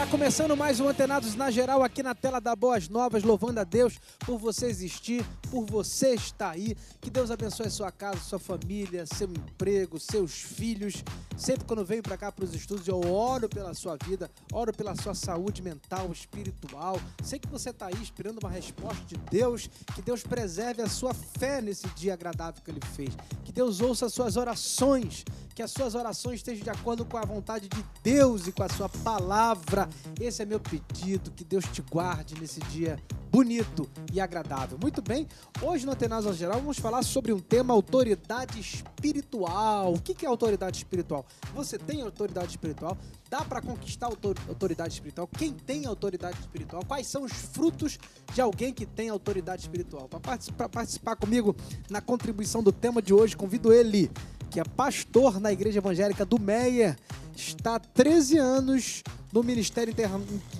Tá começando mais um Antenados na Geral aqui na tela da Boas Novas, louvando a Deus por você existir, por você estar aí. Que Deus abençoe a sua casa, sua família, seu emprego, seus filhos. Sempre quando venho para cá para os estudos, eu oro pela sua vida, oro pela sua saúde mental, espiritual. Sei que você está aí esperando uma resposta de Deus, que Deus preserve a sua fé nesse dia agradável que Ele fez. Que Deus ouça as suas orações, que as suas orações estejam de acordo com a vontade de Deus e com a sua palavra esse é meu pedido, que Deus te guarde nesse dia bonito e agradável. Muito bem, hoje no Atenas Geral vamos falar sobre um tema autoridade espiritual. O que é autoridade espiritual? Você tem autoridade espiritual? Dá para conquistar autoridade espiritual? Quem tem autoridade espiritual? Quais são os frutos de alguém que tem autoridade espiritual? Para participar, participar comigo na contribuição do tema de hoje, convido ele, que é pastor na Igreja Evangélica do Meia, está há 13 anos no Ministério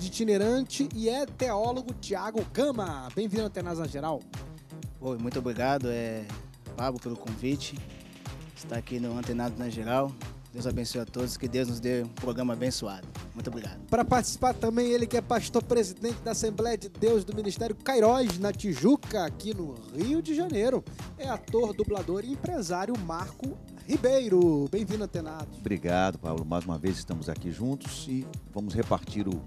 Itinerante e é teólogo Tiago Gama. Bem-vindo ao Tenasa Geral. Oi, muito obrigado, é, Pablo, pelo convite. Está aqui no Antenado na Geral. Deus abençoe a todos, que Deus nos dê um programa abençoado. Muito obrigado. Para participar também, ele que é pastor presidente da Assembleia de Deus do Ministério Cairóis, na Tijuca, aqui no Rio de Janeiro. É ator, dublador e empresário Marco Ribeiro. Bem-vindo, Atenado. Obrigado, Paulo. Mais uma vez estamos aqui juntos e vamos repartir o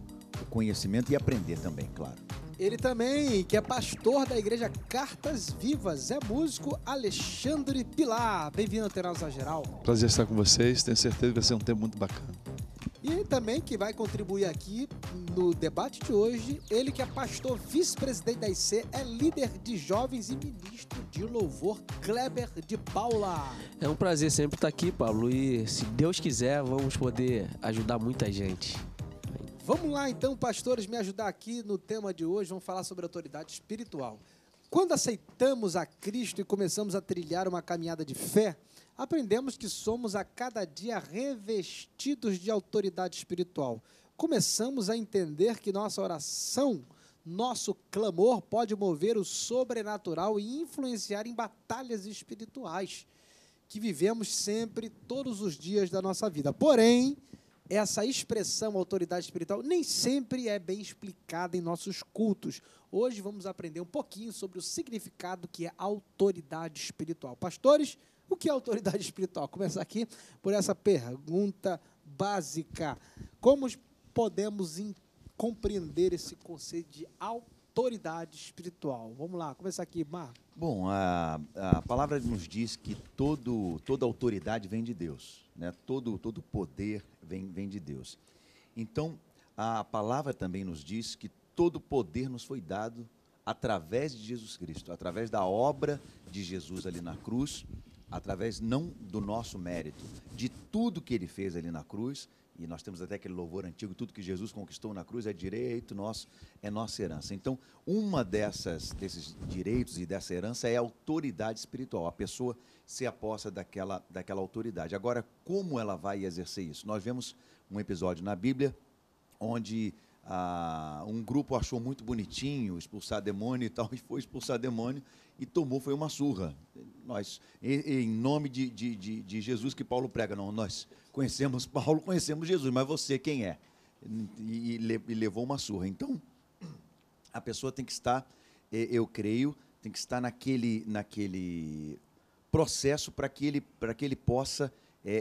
conhecimento e aprender também, claro. Ele também, que é pastor da igreja Cartas Vivas, é músico Alexandre Pilar. Bem-vindo ao Terasa Geral. Prazer estar com vocês, tenho certeza que vai ser um tempo muito bacana. E também que vai contribuir aqui no debate de hoje, ele que é pastor vice-presidente da IC, é líder de jovens e ministro de louvor, Kleber de Paula. É um prazer sempre estar aqui, Pablo, e se Deus quiser, vamos poder ajudar muita gente. Vamos lá então, pastores, me ajudar aqui no tema de hoje. Vamos falar sobre autoridade espiritual. Quando aceitamos a Cristo e começamos a trilhar uma caminhada de fé, aprendemos que somos a cada dia revestidos de autoridade espiritual. Começamos a entender que nossa oração, nosso clamor pode mover o sobrenatural e influenciar em batalhas espirituais que vivemos sempre, todos os dias da nossa vida. Porém, essa expressão autoridade espiritual nem sempre é bem explicada em nossos cultos. Hoje vamos aprender um pouquinho sobre o significado que é autoridade espiritual. Pastores, o que é autoridade espiritual? Começar aqui por essa pergunta básica. Como podemos compreender esse conceito de autoridade espiritual? Vamos lá, começar aqui, Marco. Bom, a, a palavra nos diz que todo, toda autoridade vem de Deus, né? todo, todo poder vem, vem de Deus. Então, a palavra também nos diz que todo poder nos foi dado através de Jesus Cristo, através da obra de Jesus ali na cruz, através não do nosso mérito, de tudo que ele fez ali na cruz, e nós temos até aquele louvor antigo, tudo que Jesus conquistou na cruz é direito nosso, é nossa herança. Então, uma dessas desses direitos e dessa herança é a autoridade espiritual, a pessoa se aposta daquela daquela autoridade. Agora, como ela vai exercer isso? Nós vemos um episódio na Bíblia onde um grupo achou muito bonitinho expulsar demônio e tal, e foi expulsar demônio e tomou, foi uma surra. Nós, em, nome de, de, de, de, Jesus que Paulo prega, não, nós conhecemos Paulo, conhecemos Jesus, mas você quem é? E, e, e levou uma surra. Então, a pessoa tem que estar, eu creio, tem que estar naquele, naquele processo para que, ele, que ele possa é,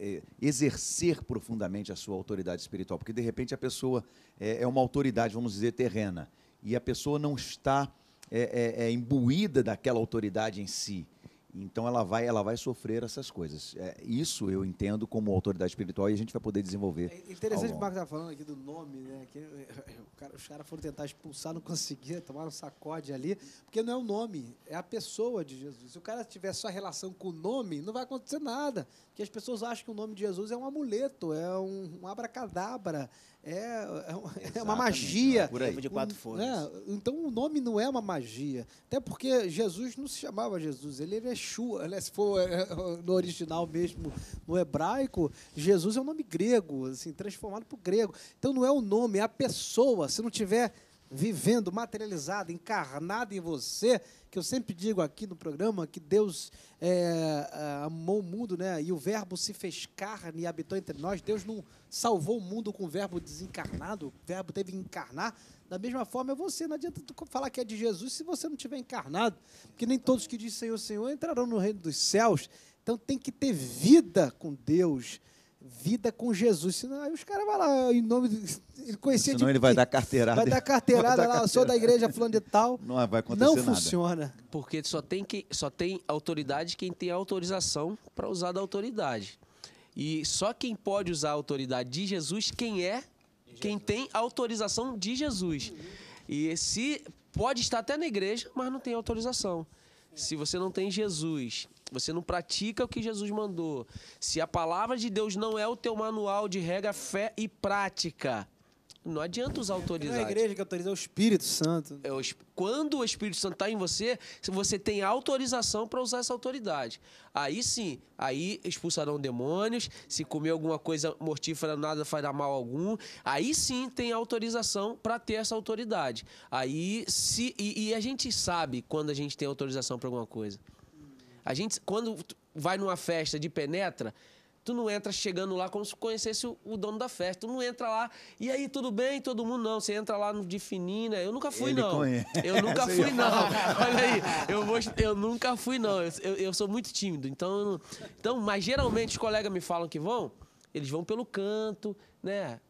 é, é, exercer profundamente a sua autoridade espiritual, porque de repente a pessoa é, é uma autoridade, vamos dizer, terrena, e a pessoa não está é, é imbuída daquela autoridade em si. Então ela vai, ela vai sofrer essas coisas. É, isso eu entendo como autoridade espiritual e a gente vai poder desenvolver. É interessante o Marco está falando aqui do nome, né? Que, cara, os caras foram tentar expulsar, não conseguiram, tomaram um sacode ali, porque não é o nome, é a pessoa de Jesus. Se o cara tiver só relação com o nome, não vai acontecer nada. Porque as pessoas acham que o nome de Jesus é um amuleto, é um, um abracadabra, é, é uma é magia. Por é aí. De quatro hum, folhas. Né? então o nome não é uma magia. Até porque Jesus não se chamava Jesus, ele era Yeshua. É né? Se for no original mesmo, no hebraico, Jesus é um nome grego, assim, transformado para o grego. Então não é o nome, é a pessoa. Se não tiver vivendo, materializada, encarnada em você, que eu sempre digo aqui no programa que Deus é, é, amou o mundo, né? E o Verbo se fez carne e habitou entre nós. Deus não salvou o mundo com o Verbo desencarnado, o Verbo teve que encarnar. Da mesma forma é você, não adianta falar que é de Jesus se você não tiver encarnado, porque nem todos que dizem Senhor, Senhor entrarão no reino dos céus. Então tem que ter vida com Deus vida com Jesus. Senão aí os caras vão lá, em nome. De, ele conhecia Senão de, ele vai dar carteirada. Vai dar carteirada vai dar lá, carteirada. sou da igreja fulano de tal. Não vai acontecer Não nada. funciona. Porque só tem, que, só tem autoridade quem tem autorização para usar da autoridade. E só quem pode usar a autoridade de Jesus, quem é, quem tem autorização de Jesus. E se pode estar até na igreja, mas não tem autorização. Se você não tem Jesus você não pratica o que Jesus mandou, se a palavra de Deus não é o teu manual de regra, fé e prática, não adianta usar autoridade. Não é a igreja que autoriza, é o Espírito Santo. É o, quando o Espírito Santo está em você, você tem autorização para usar essa autoridade. Aí sim, aí expulsarão demônios, se comer alguma coisa mortífera, nada fará mal algum. Aí sim tem autorização para ter essa autoridade. Aí se. E, e a gente sabe quando a gente tem autorização para alguma coisa. A gente, quando vai numa festa de penetra, tu não entra chegando lá como se conhecesse o, dono da festa. Tu não entra lá, e aí, tudo bem? Todo mundo não. Você entra lá no de finina. Eu nunca fui, Ele não. Conhece. Eu nunca fui, é não. Olha aí, eu, vou, eu nunca fui, não. Eu, eu sou muito tímido. Então, não... então, mas geralmente os colegas me falam que vão, eles vão pelo canto, né?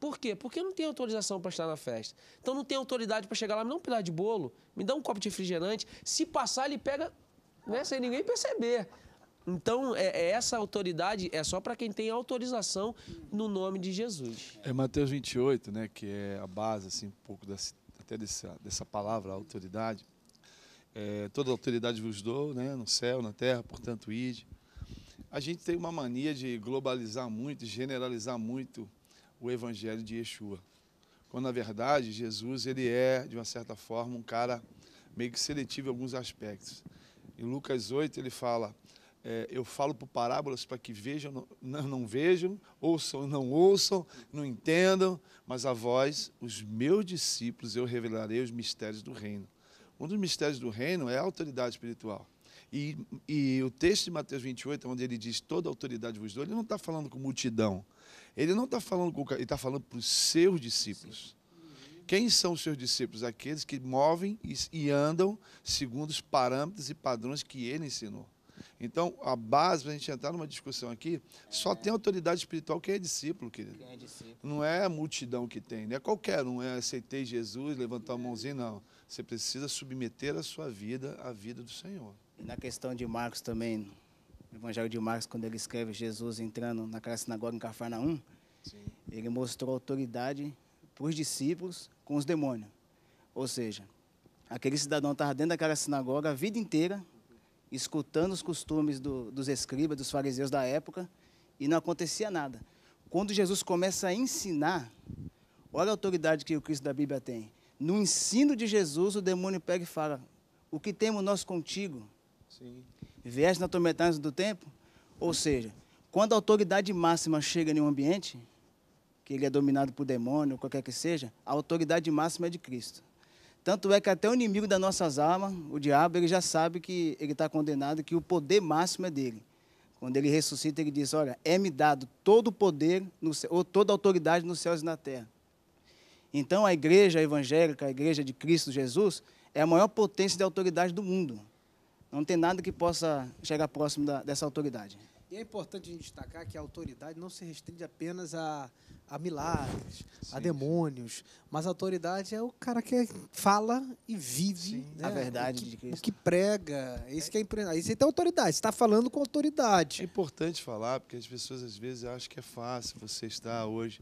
Por quê? Porque não tem autorização para estar na festa. Então não tem autoridade para chegar lá, me dá um pilar de bolo, me dá um copo de refrigerante. Se passar, ele pega né, sem ninguém perceber. Então, é, é essa autoridade é só para quem tem autorização no nome de Jesus. É Mateus 28, né, que é a base, assim, um pouco até dessa, dessa palavra, autoridade. É, toda autoridade vos dou, né, no céu, na terra, portanto, ide. A gente tem uma mania de globalizar muito, generalizar muito o evangelho de Yeshua. Quando, na verdade, Jesus, ele é, de uma certa forma, um cara meio que seletivo em alguns aspectos. Em Lucas 8 ele fala: é, Eu falo por parábolas para que vejam, não, não vejam, ouçam, não ouçam, não entendam, mas a vós, os meus discípulos, eu revelarei os mistérios do reino. Um dos mistérios do reino é a autoridade espiritual. E, e, o texto de Mateus 28, onde ele diz toda autoridade vos dou, ele não está falando com multidão. Ele não está falando com. Ele está falando para os seus discípulos. Quem são os seus discípulos? Aqueles que movem e andam segundo os parâmetros e padrões que ele ensinou. Então, a base para a gente entrar numa discussão aqui, só tem autoridade espiritual quem é discípulo, querido. Quem é discípulo. Não é a multidão que tem, não é qualquer um, é aceitei Jesus, levantar a mãozinha, não. Você precisa submeter a sua vida à vida do Senhor. Na questão de Marcos também, no Evangelho de Marcos, quando ele escreve Jesus entrando naquela sinagoga em Cafarnaum, Sim. ele mostrou autoridade para os discípulos com os demônios. Ou seja, aquele cidadão estava dentro daquela sinagoga a vida inteira, escutando os costumes do, dos escribas, dos fariseus da época, e não acontecia nada. Quando Jesus começa a ensinar, olha a autoridade que o Cristo da Bíblia tem. No ensino de Jesus, o demônio pega e fala: O que temos nós contigo? Sim. Vieste na metade do tempo? Ou seja, quando a autoridade máxima chega em um ambiente, que ele é dominado por demônio, qualquer que seja, a autoridade máxima é de Cristo. Tanto é que até o inimigo das nossas almas, o diabo, ele já sabe que ele está condenado, que o poder máximo é dele. Quando ele ressuscita, ele diz: Olha, é-me dado todo o poder, no, ou toda a autoridade nos céus e na terra. Então, a igreja evangélica, a igreja de Cristo Jesus, é a maior potência de autoridade do mundo. Não tem nada que possa chegar próximo da, dessa autoridade. E é importante a gente destacar que a autoridade não se restringe apenas a, a milagres, Sim. a demônios, mas a autoridade é o cara que fala e vive né? a verdade que, de Cristo. O que prega. Isso que é empreendedor. Isso é tem autoridade, você está falando com autoridade. É importante falar, porque as pessoas às vezes acham que é fácil você estar hoje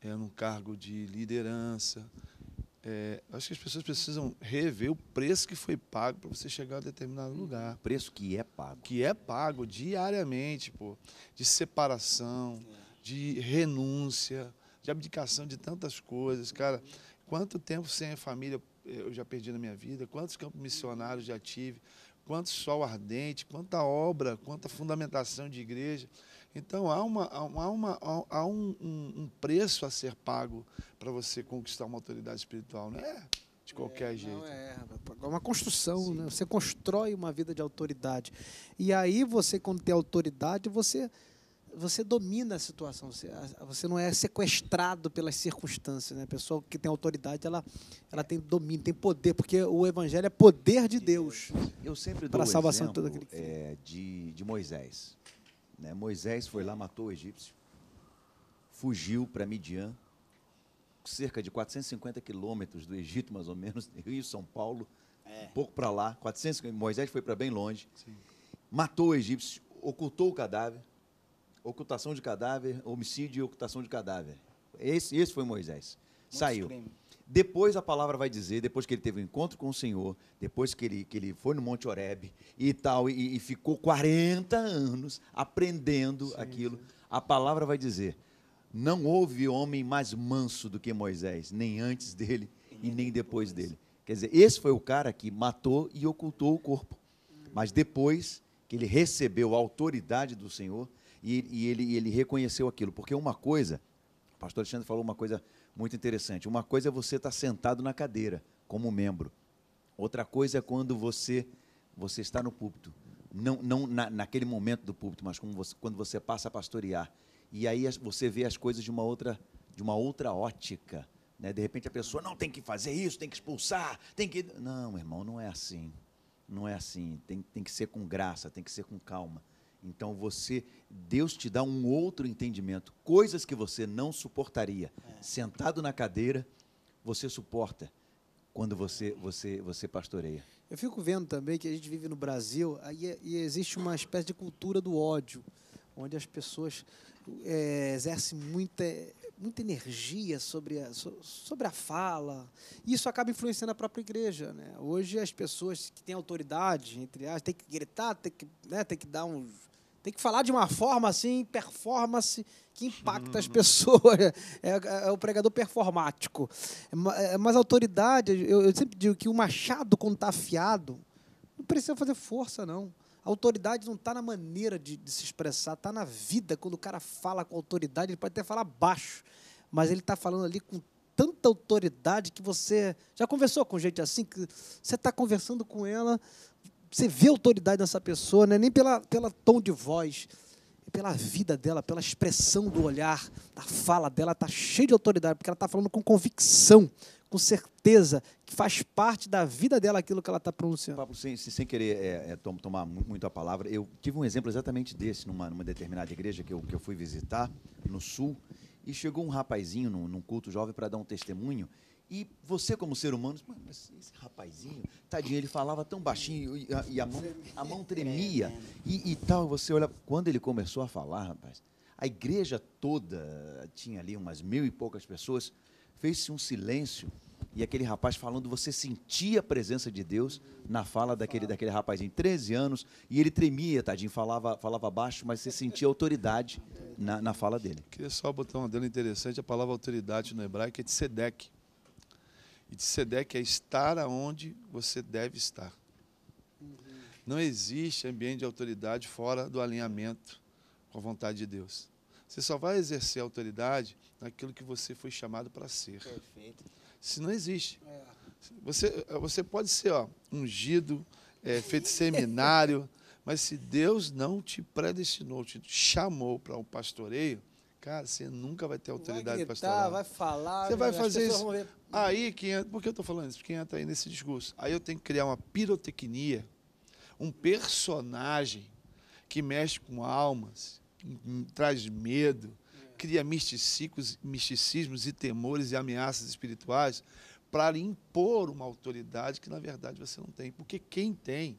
é, num cargo de liderança, é, acho que as pessoas precisam rever o preço que foi pago para você chegar a determinado lugar. Preço que é pago. Que é pago diariamente, pô. De separação, é. de renúncia, de abdicação de tantas coisas. Cara, quanto tempo sem a família eu já perdi na minha vida, quantos campos missionários já tive, quanto sol ardente, quanta obra, quanta fundamentação de igreja. Então há, uma, há, uma, há um, um, preço a ser pago para você conquistar uma autoridade espiritual, não é? De qualquer é, jeito. Não é, é uma construção, né? Você constrói uma vida de autoridade. E aí você, quando tem autoridade, você você domina a situação, você, você não é sequestrado pelas circunstâncias. Né? A pessoa que tem autoridade, ela, ela tem domínio, tem poder, porque o evangelho é poder de Deus. Eu sempre dou para a salvação exemplo, de todo aquele que... é, de, de Moisés. Né? Moisés foi lá, matou o egípcio, fugiu para Midian, cerca de 450 quilômetros do Egito, mais ou menos, Rio São Paulo, é. um pouco para lá, 400, Moisés foi para bem longe, Sim. matou o egípcio, ocultou o cadáver, ocultação de cadáver, homicídio e ocultação de cadáver. Esse, esse foi Moisés. Muito Saiu. Crime. Depois a palavra vai dizer, depois que ele teve o um encontro com o Senhor, depois que ele, que ele foi no Monte Horebe e tal, e, e ficou 40 anos aprendendo sim, aquilo, sim. a palavra vai dizer: não houve homem mais manso do que Moisés, nem antes dele e nem depois dele. Quer dizer, esse foi o cara que matou e ocultou o corpo. Hum. Mas depois que ele recebeu a autoridade do Senhor e, e ele, ele reconheceu aquilo. Porque uma coisa, o pastor Alexandre falou uma coisa muito interessante. Uma coisa é você estar tá sentado na cadeira como membro. Outra coisa é quando você você está no púlpito, não, não na, naquele momento do púlpito, mas você, quando você passa a pastorear e aí você vê as coisas de uma outra de uma outra ótica. Né? De repente a pessoa não tem que fazer isso, tem que expulsar, tem que não, irmão, não é assim, não é assim. Tem, tem que ser com graça, tem que ser com calma. Então você, Deus te dá um outro entendimento, coisas que você não suportaria. É. Sentado na cadeira, você suporta quando você você você pastoreia. Eu fico vendo também que a gente vive no Brasil aí, é, e existe uma espécie de cultura do ódio, onde as pessoas é, exercem muita muita energia sobre a, sobre a fala. E isso acaba influenciando a própria igreja. Né? Hoje as pessoas que têm autoridade, entre as, têm que gritar, têm que, né, têm que dar um. Tem que falar de uma forma assim, performance que impacta as uhum. pessoas. É, é, é o pregador performático. É é, mas a autoridade, eu, eu sempre digo que o machado, quando está afiado, não precisa fazer força, não. A autoridade não está na maneira de, de se expressar, está na vida. Quando o cara fala com autoridade, ele pode até falar baixo, mas ele está falando ali com tanta autoridade que você. Já conversou com gente assim? que Você está conversando com ela, você vê autoridade nessa pessoa, não é nem pela, pela tom de voz, pela vida dela, pela expressão do olhar, da fala dela, está cheia de autoridade, porque ela está falando com convicção, com certeza, que faz parte da vida dela aquilo que ela está pronunciando. Pablo, sem, sem querer é, é, tomar muito a palavra, eu tive um exemplo exatamente desse numa, numa determinada igreja que eu, que eu fui visitar, no Sul, e chegou um rapazinho num, num culto jovem para dar um testemunho, e você, como ser humano, mas esse rapazinho, tadinho, ele falava tão baixinho e a, e a, mão, a mão, tremia e, e tal. Você olha, quando ele começou a falar, rapaz, a igreja toda, tinha ali umas mil e poucas pessoas, fez-se um silêncio e aquele rapaz falando, você sentia a presença de Deus na fala daquele, daquele de 13 anos, e ele tremia, tadinho, falava, falava baixo, mas você sentia autoridade na, na fala dele. Eu queria só botar uma dela interessante, a palavra autoridade no hebraico é tzedek, e de SEDEC é estar aonde você deve estar. Não existe ambiente de autoridade fora do alinhamento com a vontade de Deus. Você só vai exercer autoridade naquilo que você foi chamado para ser. Perfeito. Se não existe. É. Você, você pode ser ó, ungido, é, feito seminário, mas se Deus não te predestinou, te chamou para um pastoreio, Cara, você nunca vai ter autoridade pastoral. Né? Vai falar, você vai fazer isso. Aí, quem, por que eu estou falando isso? Quem entra aí nesse discurso? Aí eu tenho que criar uma pirotecnia, um personagem que mexe com almas, hum, traz medo, é. cria misticismos e temores e ameaças espirituais para impor uma autoridade que, na verdade, você não tem. Porque quem tem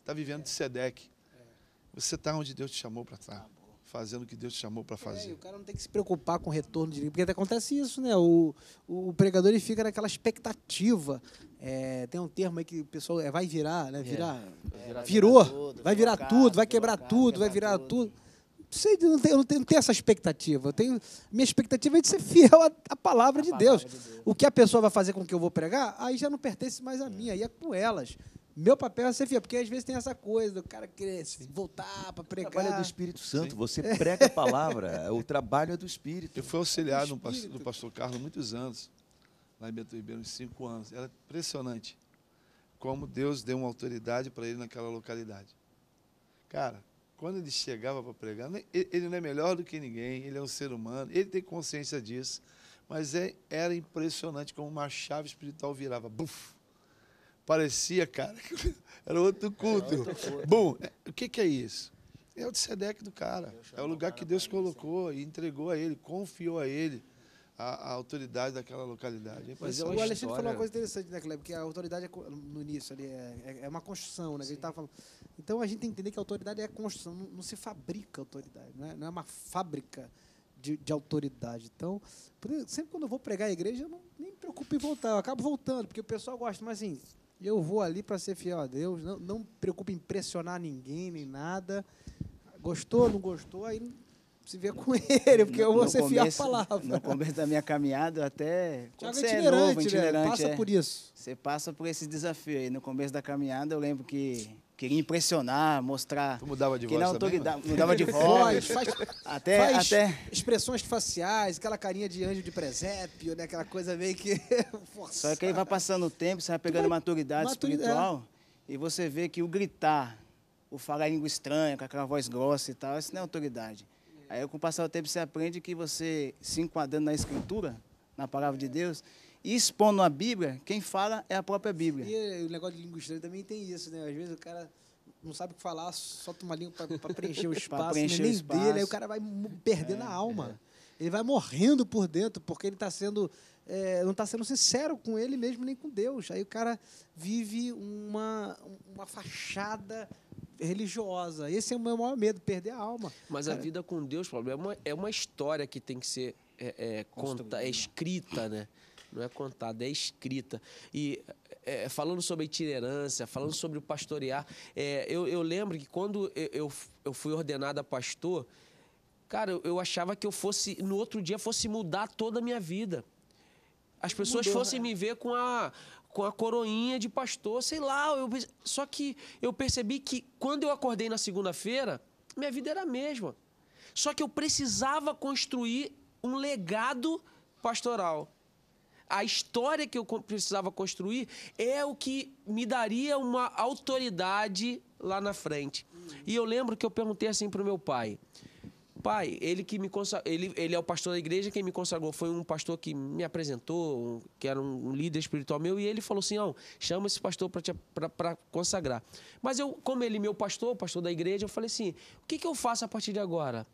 está vivendo é. de Sedeque. É. Você está onde Deus te chamou para estar. Tá. Tá fazendo o que Deus te chamou para é, fazer. É, o cara não tem que se preocupar com o retorno de porque até acontece isso, né? O, o pregador ele fica naquela expectativa. É, tem um termo aí que o pessoal é, vai virar, né? Virar, é. É, virar virou, virar tudo, vai virar colocar, tudo, vai quebrar colocar, tudo, quebrar vai virar tudo. tudo. Sei, eu não tenho, eu não tenho, essa expectativa. Eu tenho, minha expectativa é de ser fiel à, à palavra, a de, palavra Deus. de Deus. O que a pessoa vai fazer com o que eu vou pregar, aí já não pertence mais a mim, aí é com elas. Meu papel é ser fiel, porque às vezes tem essa coisa, do cara querer voltar para pregar. O trabalho é do Espírito Santo, Sim. você prega a palavra, é o trabalho é do Espírito. Eu fui auxiliar do, pastor, do pastor Carlos muitos anos, lá em Bento Ribeiro, uns cinco anos. Era impressionante como Deus deu uma autoridade para ele naquela localidade. Cara, quando ele chegava para pregar, ele não é melhor do que ninguém, ele é um ser humano, ele tem consciência disso, mas é, era impressionante como uma chave espiritual virava. Buf! Parecia, cara, que era outro é, culto. Era Bom, o que, que é isso? É o de Sedec do cara. É o lugar que Deus colocou e entregou a ele, confiou a ele. A, a, autoridade daquela localidade. Mas é o Alexandre história. falou uma coisa interessante, né, Cleber? Que a autoridade é, no início ali é, é, é uma construção, né? Que ele tava falando. Então a gente tem que entender que a autoridade é construção, não, não se fabrica autoridade, é, não é uma fábrica de, de autoridade. Então, sempre quando eu vou pregar a igreja, eu não, nem me preocupo em voltar, eu acabo voltando, porque o pessoal gosta. Mas assim, e eu vou ali para ser fiel a Deus. Não, não preocupo em impressionar ninguém, nem nada. Gostou, não gostou, aí se vê com ele, porque no, eu vou ser fiel à palavra. No começo da minha caminhada, até é quando é itinerante, é novo, né? itinerante, né? passa é, por isso. Você passa por esse desafio aí. No começo da caminhada, eu lembro que queria impressionar, mostrar. Tu mudava de voz não, Mudava de voz. Faz, até, faz até... expressões faciais, aquela carinha de anjo de presépio, né? Aquela coisa meio que Só que aí vai passando o tempo, você vai pegando vai... maturidade, maturidade espiritual é. e você vê que o gritar, o falar língua estranha, com aquela voz grossa e tal, isso não é autoridade. Aí, com o passar do tempo, você aprende que você se enquadrando na escritura, na palavra de Deus. E expondo a Bíblia, quem fala é a própria Bíblia. E eh, o negócio de língua estranha também tem isso, né? Às vezes o cara não sabe o que falar, solta uma língua para preencher o espaço, né? preencher o espaço. dele, aí o cara vai perdendo é, a alma. É. Ele vai morrendo por dentro, porque ele está sendo. É, não está sendo sincero com ele mesmo nem com Deus. Aí o cara vive uma, uma fachada religiosa. Esse é o meu maior medo, perder a alma. Mas cara. a vida com Deus, Paulo, é uma, é uma história que tem que ser é, é, conta, é escrita, né? Não é contada, é escrita. E é, falando sobre a itinerância, falando sobre o pastorear, é, eu, eu, lembro que quando eu, eu, fui ordenada pastor, cara, eu, eu achava que eu fosse, no outro dia, fosse mudar toda a minha vida. As pessoas Mudou, fossem né? me ver com a, com a coroinha de pastor, sei lá. Eu, só que eu percebi que quando eu acordei na segunda-feira, minha vida era a mesma. Só que eu precisava construir um legado pastoral. A história que eu precisava construir é o que me daria uma autoridade lá na frente. E eu lembro que eu perguntei assim para o meu pai: Pai, ele que me ele, ele é o pastor da igreja, quem me consagrou foi um pastor que me apresentou, um, que era um líder espiritual meu, e ele falou assim: Não, chama esse pastor para consagrar. Mas eu, como ele, é meu pastor, pastor da igreja, eu falei assim: O que, que eu faço a partir de agora?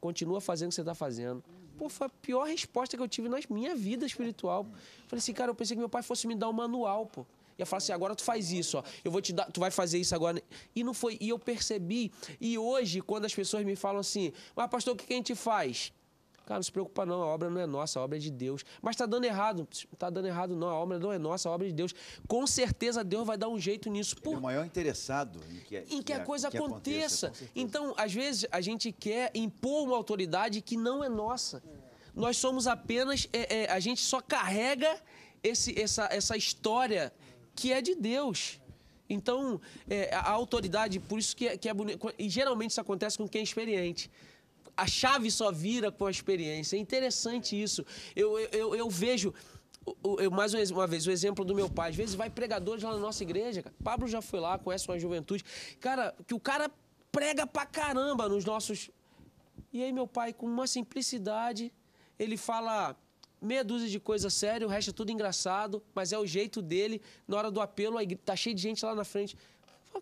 continua fazendo o que você está fazendo. Pô, foi a pior resposta que eu tive na minha vida espiritual. Falei assim, cara, eu pensei que meu pai fosse me dar um manual, pô. Ia falar assim, agora tu faz isso, ó. Eu vou te dar, tu vai fazer isso agora. E não foi. E eu percebi. E hoje, quando as pessoas me falam assim, mas pastor, o que a gente faz? Cara, não se preocupa não, a obra não é nossa, a obra é de Deus. Mas está dando errado. Está dando errado não, a obra não é nossa, a obra é de Deus. Com certeza Deus vai dar um jeito nisso. Por... Ele é o maior interessado em que, é, em que, que a coisa que aconteça. aconteça então, às vezes, a gente quer impor uma autoridade que não é nossa. Nós somos apenas, é, é, a gente só carrega esse, essa, essa história que é de Deus. Então, é, a autoridade, por isso que é, que é bonito. E geralmente isso acontece com quem é experiente a chave só vira com a experiência. É interessante isso. Eu, eu, eu, eu vejo. Eu, mais uma vez, o exemplo do meu pai. Às vezes vai pregador lá na nossa igreja. Pablo já foi lá, conhece uma juventude. Cara, que o cara prega pra caramba nos nossos. E aí, meu pai, com uma simplicidade, ele fala meia dúzia de coisa séria, o resto é tudo engraçado, mas é o jeito dele. Na hora do apelo, tá cheio de gente lá na frente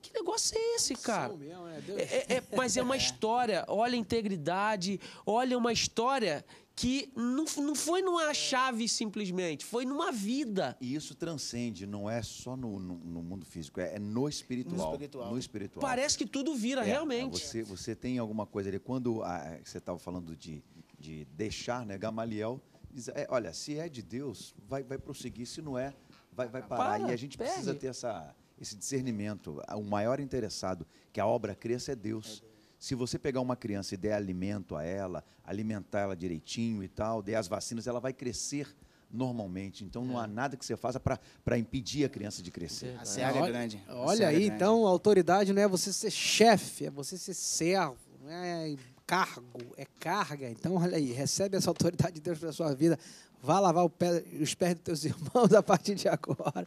que negócio é esse, cara? Mesmo, né? é, é, é mas é uma é. história. Olha a integridade, olha uma história que não, não foi numa é. chave simplesmente, foi numa vida. E isso transcende, não é só no, no, no mundo físico, é, é no, espiritual, no espiritual. No espiritual. Parece que tudo vira, é, realmente. Você, você tem alguma coisa ali. Quando ah, você estava falando de, de deixar, né? Gamaliel diz: é, olha, se é de Deus, vai, vai prosseguir, se não é, vai, vai parar. Para, e a gente perde. precisa ter essa esse discernimento. O maior interessado que a obra cresça é, é Deus. Se você pegar uma criança e der alimento a ela, alimentar ela direitinho e tal, der as vacinas, ela vai crescer normalmente. Então não é. há nada que você faça para impedir a criança de crescer. A é grande. olha é aí, grande. então, a autoridade não é você ser chefe, é você ser servo, não é cargo, é carga. Então, olha aí, recebe essa autoridade de Deus para sua vida. Vá lavar pé, os pés dos teus irmãos a partir de agora.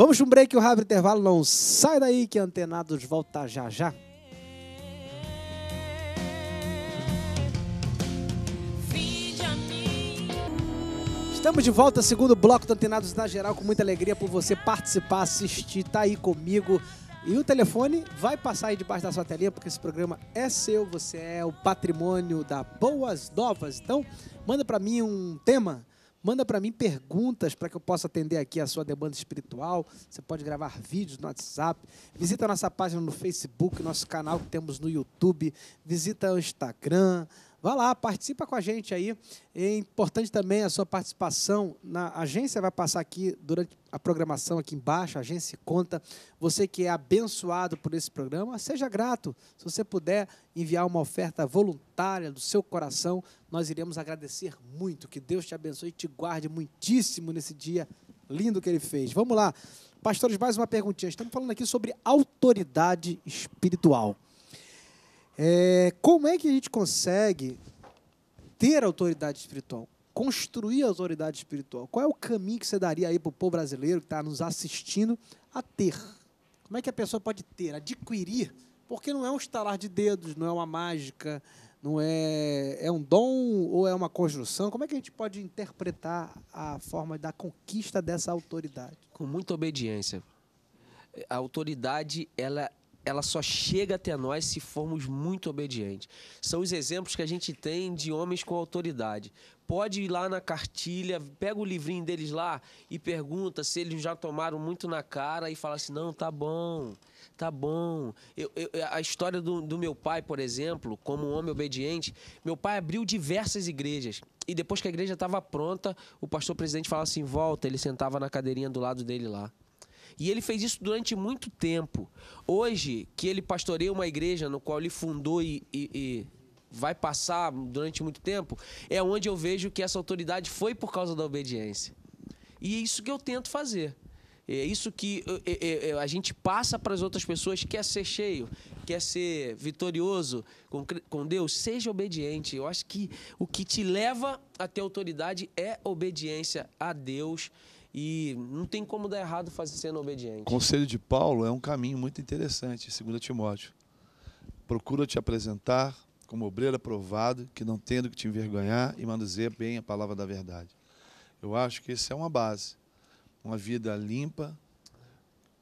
Vamos para um break, o rápido intervalo. Não sai daí que Antenados volta já já. Estamos de volta, segundo bloco do Antenados na Geral, com muita alegria por você participar, assistir, tá aí comigo. E o telefone vai passar aí debaixo da sua telinha, porque esse programa é seu, você é o patrimônio da Boas Novas. Então, manda para mim um tema Manda para mim perguntas para que eu possa atender aqui a sua demanda espiritual. Você pode gravar vídeos no WhatsApp. Visita a nossa página no Facebook, nosso canal que temos no YouTube. Visita o Instagram, Vá lá, participa com a gente aí. É importante também a sua participação. Na agência vai passar aqui durante a programação aqui embaixo, a agência conta. Você que é abençoado por esse programa, seja grato. Se você puder enviar uma oferta voluntária do seu coração, nós iremos agradecer muito. Que Deus te abençoe e te guarde muitíssimo nesse dia lindo que ele fez. Vamos lá. Pastores, mais uma perguntinha. Estamos falando aqui sobre autoridade espiritual. É, como é que a gente consegue ter autoridade espiritual? Construir a autoridade espiritual? Qual é o caminho que você daria aí para o povo brasileiro que está nos assistindo a ter? Como é que a pessoa pode ter, adquirir? Porque não é um estalar de dedos, não é uma mágica, não é, é um dom ou é uma construção? Como é que a gente pode interpretar a forma da conquista dessa autoridade? Com muita obediência. A autoridade, ela ela só chega até nós se formos muito obedientes. São os exemplos que a gente tem de homens com autoridade. Pode ir lá na cartilha, pega o livrinho deles lá e pergunta se eles já tomaram muito na cara e fala assim: não, tá bom, tá bom. Eu, eu, a história do, do meu pai, por exemplo, como um homem obediente, meu pai abriu diversas igrejas. E depois que a igreja estava pronta, o pastor presidente falava assim: volta. Ele sentava na cadeirinha do lado dele lá. E ele fez isso durante muito tempo. Hoje, que ele pastoreia uma igreja no qual ele fundou e, e, e vai passar durante muito tempo, é onde eu vejo que essa autoridade foi por causa da obediência. E é isso que eu tento fazer. É isso que é, é, é, a gente passa para as outras pessoas, quer ser cheio, quer ser vitorioso com Deus, seja obediente. Eu acho que o que te leva a ter autoridade é obediência a Deus e não tem como dar errado fazer sendo obediente. O conselho de Paulo é um caminho muito interessante, segundo Timóteo. Procura te apresentar como obreiro aprovado, que não tendo que te envergonhar e manuseia bem a palavra da verdade. Eu acho que isso é uma base. Uma vida limpa,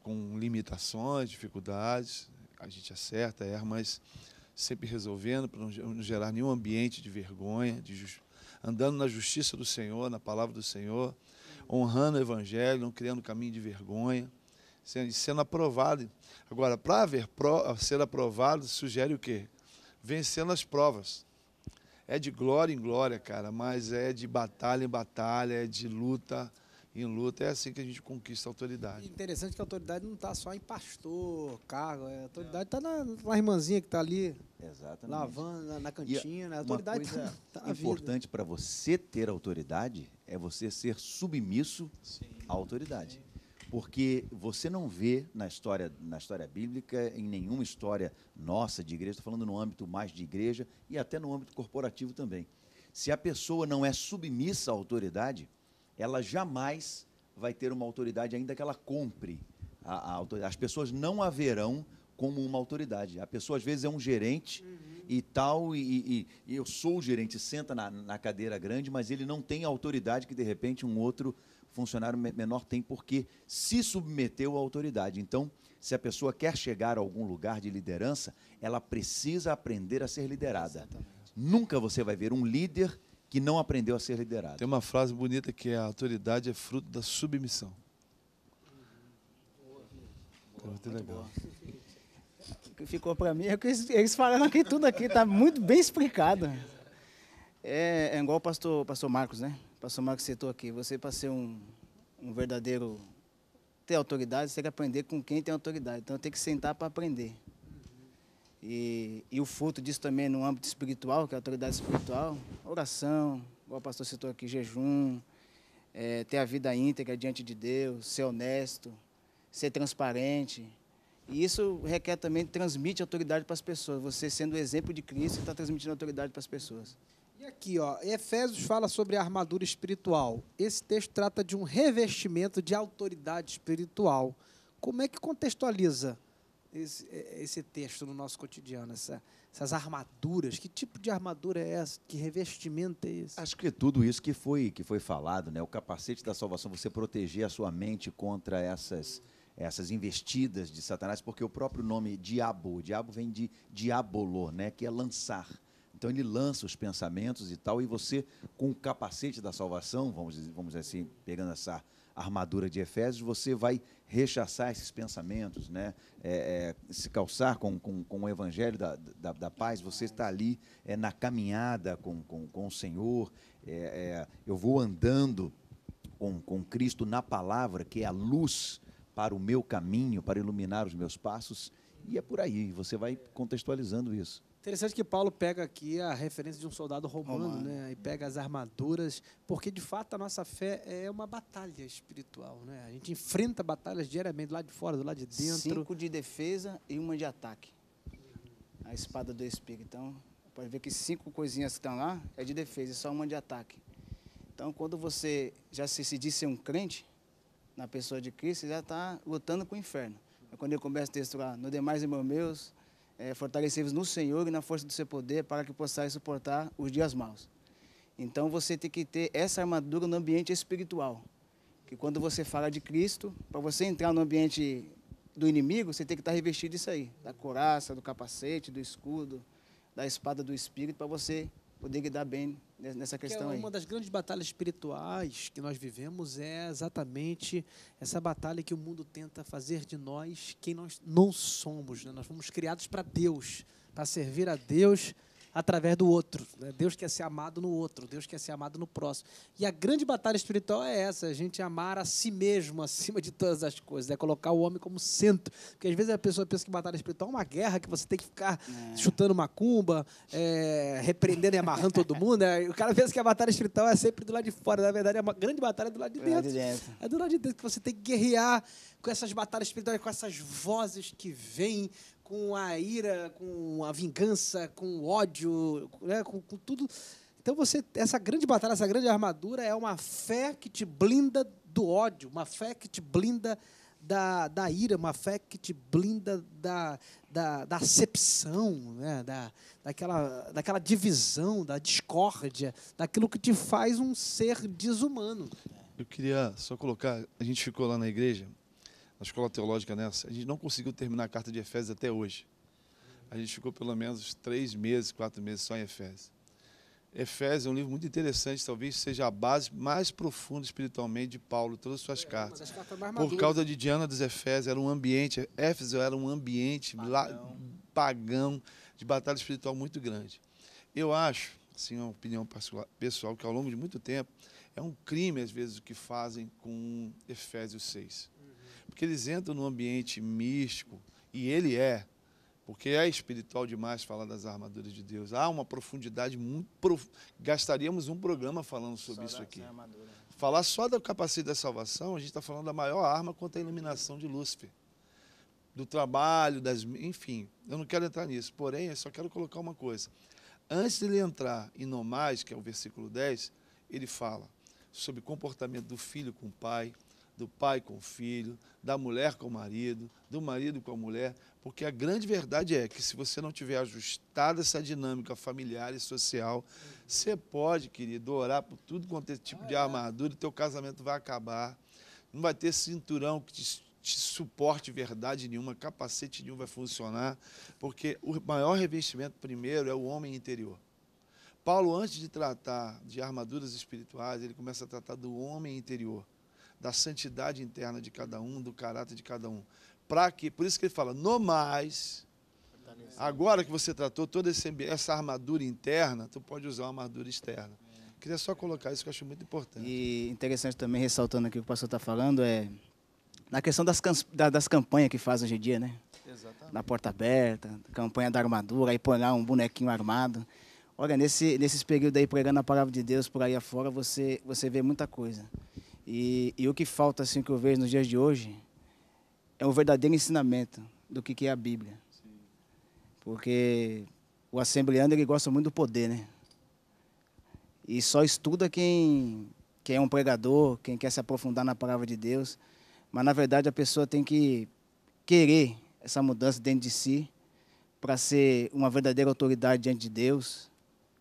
com limitações, dificuldades, a gente acerta, erra, mas sempre resolvendo para não gerar nenhum ambiente de vergonha, de andando na justiça do Senhor, na palavra do Senhor, honrando o Evangelho, não criando caminho de vergonha, sendo, sendo aprovado. Agora, para ser aprovado, sugere o quê? Vencendo as provas. É de glória em glória, cara, mas é de batalha em batalha, é de luta em luta. É assim que a gente conquista a autoridade. Interessante que a autoridade não está só em pastor, cargo, é, a autoridade está na, na irmãzinha que está ali Exatamente. Lavando na, na cantina, a autoridade uma coisa tá, tá importante para você ter autoridade é você ser submisso sim, à autoridade. Sim. Porque você não vê na história, na história bíblica, em nenhuma história nossa de igreja, estou falando no âmbito mais de igreja e até no âmbito corporativo também. Se a pessoa não é submissa à autoridade, ela jamais vai ter uma autoridade, ainda que ela compre. A, a As pessoas não haverão como uma autoridade. A pessoa, às vezes, é um gerente uhum. e tal, e, e, e, eu sou o gerente, senta na, na, cadeira grande, mas ele não tem a autoridade que, de repente, um outro funcionário menor tem, porque se submeteu à autoridade. Então, se a pessoa quer chegar a algum lugar de liderança, ela precisa aprender a ser liderada. Exatamente. Nunca você vai ver um líder que não aprendeu a ser liderado. Tem uma frase bonita que é: a autoridade é fruto da submissão. Uhum. Boa, boa. Muito, Muito legal que ficou para mim é que eles, eles falaram aqui tudo aqui, está muito bem explicado. É, é igual o pastor, pastor Marcos, né? Pastor Marcos citou aqui, você para ser um, um verdadeiro ter autoridade, você tem que aprender com quem tem autoridade. Então tem que sentar para aprender. E, e, o fruto disso também é no âmbito espiritual, que é a autoridade espiritual, oração, igual o pastor citou aqui, jejum, é, ter a vida íntegra diante de Deus, ser honesto, ser transparente, e isso requer também, transmite autoridade para as pessoas. Você sendo o exemplo de Cristo, está transmitindo autoridade para as pessoas. E aqui, ó, Efésios fala sobre a armadura espiritual. Esse texto trata de um revestimento de autoridade espiritual. Como é que contextualiza esse, é, esse texto no nosso cotidiano, essa, essas armaduras? Que tipo de armadura é essa? Que revestimento é esse? Acho que é tudo isso que foi, que foi falado, né? o capacete da salvação, você proteger a sua mente contra essas essas investidas de Satanás, porque o próprio nome diabo, diabo vem de diabolo, né, que é lançar. Então ele lança os pensamentos e tal, e você, com o capacete da salvação, vamos dizer, vamos dizer assim, pegando essa armadura de Efésios, você vai rechaçar esses pensamentos, né? É, é, se calçar com, com, com o evangelho da, da, da, paz, você está ali é, na caminhada com, com, com o Senhor, é, é eu vou andando com, com Cristo na palavra, que é a luz para o meu caminho, para iluminar os meus passos. E é por aí, você vai contextualizando isso. Interessante que Paulo pega aqui a referência de um soldado romano, Romano. né? E pega as armaduras, porque de fato a nossa fé é uma batalha espiritual, né? A gente enfrenta batalhas diariamente, do lado de fora, do lado de dentro. Cinco de defesa e uma de ataque. A espada do Espírito. Então, pode ver que cinco coisinhas que estão lá é de defesa e só uma de ataque. Então, quando você já se decidir ser um crente, na pessoa de Cristo, já está lutando com o inferno. quando ele começa o texto lá, no demais irmãos meus, é, fortalecei-vos no Senhor e na força do seu poder para que possais suportar os dias maus. Então você tem que ter essa armadura no ambiente espiritual. Que quando você fala de Cristo, para você entrar no ambiente do inimigo, você tem que estar tá revestido disso aí, da coraça, do capacete, do escudo, da espada do espírito, para você poder guiar bem nessa questão que é Uma aí. das grandes batalhas espirituais que nós vivemos é exatamente essa batalha que o mundo tenta fazer de nós quem nós não somos. Né? Nós fomos criados para Deus, para servir a Deus, através do outro. Né? Deus quer ser amado no outro, Deus quer ser amado no próximo. E a grande batalha espiritual é essa: a gente amar a si mesmo acima de todas as coisas, é né? colocar o homem como centro. Porque às vezes a pessoa pensa que batalha espiritual é uma guerra que você tem que ficar é. chutando macumba, é, repreendendo e amarrando todo mundo. Né? O cara pensa que a batalha espiritual é sempre do lado de fora. Na verdade, é uma grande batalha do lado de dentro. É do lado de dentro que você tem que guerrear com essas batalhas espirituais, com essas vozes que vêm, com a ira, com a vingança, com o ódio, né? com, com tudo. Então você, essa grande batalha, essa grande armadura é uma fé que te blinda do ódio, uma fé que te blinda da, da ira, uma fé que te blinda da, da, da acepção, né? da, daquela, daquela divisão, da discórdia, daquilo que te faz um ser desumano. Eu queria só colocar, a gente ficou lá na igreja na escola teológica nessa, né? a gente não conseguiu terminar a carta de Efésios até hoje. A gente ficou pelo menos três meses, quatro meses só em Efésios. Efésios é um livro muito interessante, talvez seja a base mais profunda espiritualmente de Paulo, todas as suas é, cartas. cartas Por causa de Diana dos Efésios, era um ambiente, Éfeso era um ambiente pagão. pagão de batalha espiritual muito grande. Eu acho, assim, uma opinião pessoal, que ao longo de muito tempo é um crime, às vezes, o que fazem com Efésios 6. Porque eles entram num ambiente místico, e ele é, porque é espiritual demais falar das armaduras de Deus. Há uma profundidade muito prof... Gastaríamos um programa falando sobre só isso aqui. Falar só da capacidade da salvação, a gente está falando da maior arma contra a iluminação de Lúcifer. Do trabalho, das. Enfim, eu não quero entrar nisso. Porém, eu só quero colocar uma coisa. Antes de ele entrar em Nomás, que é o versículo 10, ele fala sobre comportamento do filho com o pai, do pai com o filho, da mulher com o marido, do marido com a mulher, porque a grande verdade é que se você não tiver ajustada essa dinâmica familiar e social, você pode, querido, orar por tudo quanto é tipo de ah, é? armadura, teu casamento vai acabar, não vai ter cinturão que te, te suporte verdade nenhuma, capacete nenhum vai funcionar, porque o maior revestimento primeiro é o homem interior. Paulo, antes de tratar de armaduras espirituais, ele começa a tratar do homem interior da santidade interna de cada um, do caráter de cada um. Para que, por isso que ele fala, no mais, agora que você tratou toda essa armadura interna, tu pode usar uma armadura externa. Queria só colocar isso que eu acho muito importante. E interessante também, ressaltando aqui o que o pastor está falando, é na questão das, das campanhas que faz hoje em dia, né? Exatamente. Na porta aberta, campanha da armadura, aí põe lá um bonequinho armado. Olha, nesse, nesses períodos aí pregando a palavra de Deus por aí afora, você, você vê muita coisa. E, e, o que falta, assim, que eu vejo nos dias de hoje, é um verdadeiro ensinamento do que, que é a Bíblia. Sim. Porque o assembleando, ele gosta muito do poder, né? E só estuda quem, quem é um pregador, quem quer se aprofundar na palavra de Deus. Mas, na verdade, a pessoa tem que querer essa mudança dentro de si para ser uma verdadeira autoridade diante de Deus,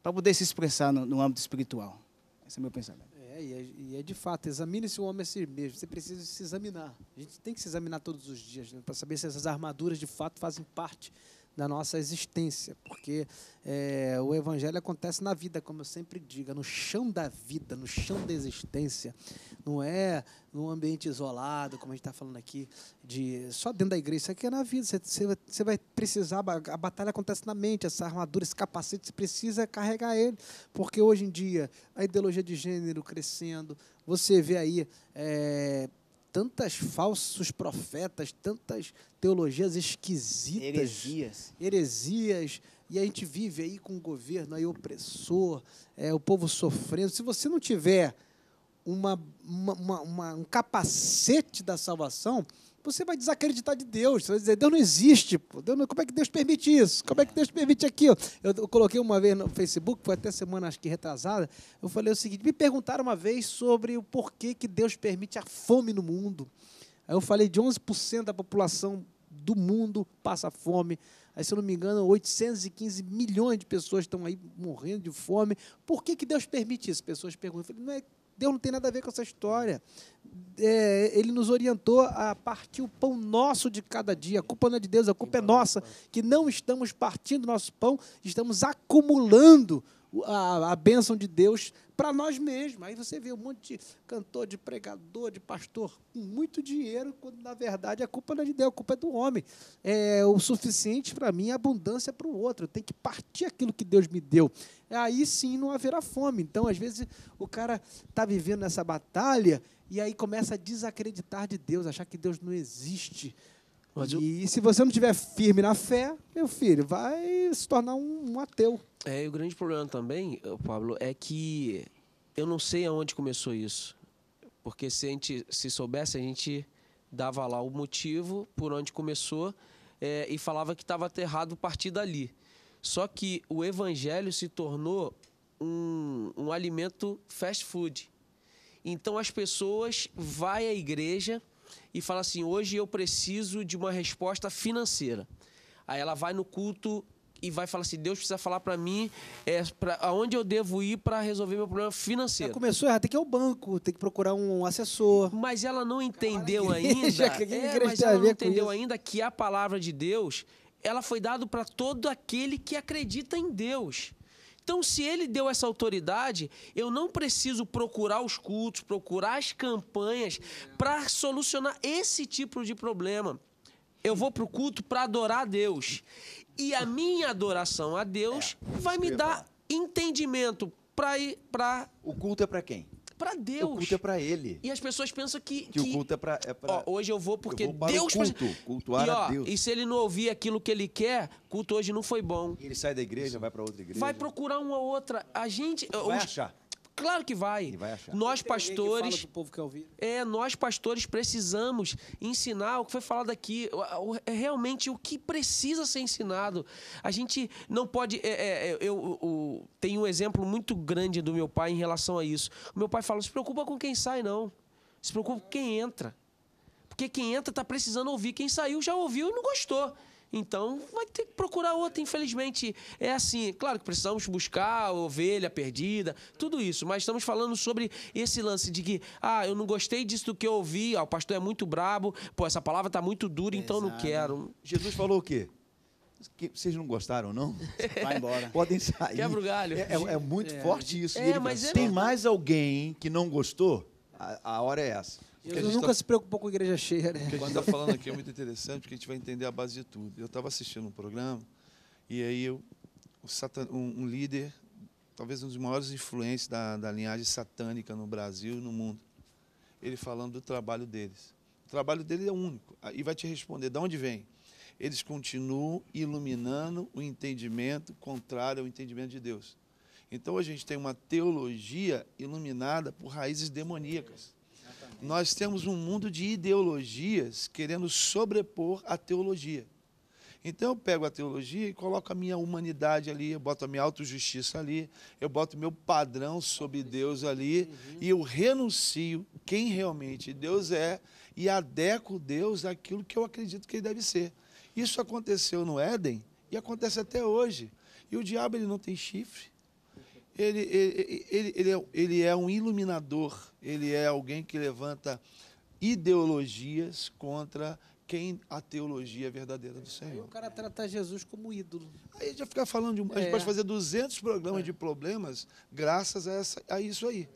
para poder se expressar no, no âmbito espiritual. Esse é o meu pensamento. É, e é, e é de fato, examine-se o homem a é si mesmo. Você precisa se examinar. A gente tem que se examinar todos os dias né, para saber se essas armaduras de fato fazem parte da nossa existência, porque é, o evangelho acontece na vida, como eu sempre digo, é no chão da vida, no chão da existência, não é num ambiente isolado, como a gente está falando aqui, de só dentro da igreja, isso aqui é na vida, você, você vai precisar, a batalha acontece na mente, essa armadura, esse capacete, você precisa carregar ele, porque hoje em dia a ideologia de gênero crescendo, você vê aí... É, tantas falsos profetas, tantas teologias esquisitas, heresias. heresias e a gente vive aí com o governo aí opressor, é, o povo sofrendo. Se você não tiver uma, uma, uma, um capacete da salvação, você vai desacreditar de Deus. Você vai dizer, Deus não existe. Pô. Deus não... como é que Deus permite isso? Como é que Deus permite aquilo? Eu coloquei uma vez no Facebook, foi até semana acho que retrasada, eu falei o seguinte, me perguntaram uma vez sobre o porquê que Deus permite a fome no mundo. Aí eu falei de 11% da população do mundo passa fome. Aí, se eu não me engano, 815 milhões de pessoas estão aí morrendo de fome. Por que, que Deus permite isso? Pessoas perguntam. Eu falei, não é Deus não tem nada a ver com essa história. É, ele nos orientou a partir o pão nosso de cada dia. A culpa não é de Deus, a culpa é nossa, que não estamos partindo nosso pão, estamos acumulando a, a bênção de Deus para nós mesmos. Aí você vê um monte de cantor, de pregador, de pastor com muito dinheiro, quando na verdade a culpa não é de Deus, a culpa é do homem. É o suficiente para mim, a abundância é para o outro. Eu tenho que partir aquilo que Deus me deu. Aí sim não haverá fome. Então, às vezes, o cara está vivendo essa batalha e aí começa a desacreditar de Deus, achar que Deus não existe e se você não tiver firme na fé, meu filho, vai se tornar um, um ateu. É, e o grande problema também, Pablo, é que eu não sei aonde começou isso. Porque se a gente se soubesse, a gente dava lá o motivo por onde começou é, e falava que estava aterrado partir dali. Só que o evangelho se tornou um, um alimento fast food. Então as pessoas vai à igreja e fala assim: hoje eu preciso de uma resposta financeira. Aí ela vai no culto e vai falar assim: Deus precisa falar para mim é, pra, aonde eu devo ir para resolver meu problema financeiro. Já começou errado, tem que ir ao banco, tem que procurar um assessor. Mas ela não entendeu ainda. É, mas ela não entendeu ainda que a palavra de Deus ela foi dada para todo aquele que acredita em Deus. Então, se ele deu essa autoridade, eu não preciso procurar os cultos, procurar as campanhas para solucionar esse tipo de problema. Eu vou para o culto para adorar a Deus. E a minha adoração a Deus é, vai me dar entendimento para ir para. O culto é para quem? para Deus. O culto é para ele. E as pessoas pensam que. Que, que o culto é para. É pra... Ó, hoje eu vou porque eu vou Deus. O culto, pra... cultuar e, ó, a Deus. E se ele não ouvir aquilo que ele quer, culto hoje não foi bom. E ele sai da igreja, vai para outra igreja. Vai procurar uma outra. A gente. Vai os... achar. Claro que vai. vai achar. Nós Tem pastores, que povo é ouvir. é, nós pastores precisamos ensinar o que foi falado aqui, é realmente o que precisa ser ensinado. A gente não pode. É, é, é eu, eu tenho um exemplo muito grande do meu pai em relação a isso. O meu pai fala: se preocupa com quem sai, não. Se preocupa com quem entra. Porque quem entra está precisando ouvir. Quem saiu já ouviu e não gostou. Então, vai ter que procurar outra, infelizmente. É assim, claro que precisamos buscar ovelha perdida, tudo isso, mas estamos falando sobre esse lance de que, ah, eu não gostei disso do que eu ouvi, ah, o pastor é muito brabo, pô, essa palavra tá muito dura, é então exato. não quero. Jesus falou o quê? Que vocês não gostaram, não? Vai embora. Podem sair. Quebra o galho. É, é, é muito é. forte isso. É, ele, tem mais alguém que não gostou? a, a hora é essa. Jesus nunca tá... se preocupou com a igreja cheia, né? O que a gente está falando aqui é muito interessante, porque a gente vai entender a base de tudo. Eu estava assistindo um programa, e aí eu, satan... um, um, líder, talvez um dos maiores influentes da, da linhagem satânica no Brasil e no mundo, ele falando do trabalho deles. O trabalho dele é único, e vai te responder de onde vem. Eles continuam iluminando o entendimento contrário ao entendimento de Deus. Então a gente tem uma teologia iluminada por raízes demoníacas. Nós temos um mundo de ideologias querendo sobrepor a teologia. Então eu pego a teologia e coloco a minha humanidade ali, eu boto a minha autojustiça ali, eu boto meu padrão sobre Deus ali uhum. e eu renuncio quem realmente Deus é e adequo Deus àquilo que eu acredito que ele deve ser. Isso aconteceu no Éden e acontece até hoje. E o diabo ele não tem chifre. Ele, ele, ele, ele, é, ele é um iluminador, ele é alguém que levanta ideologias contra quem a teologia verdadeira do Senhor. Aí o cara trata Jesus como ídolo. Aí já ficar falando de, a gente é. pode fazer 200 programas é. de problemas graças a, essa, a isso aí.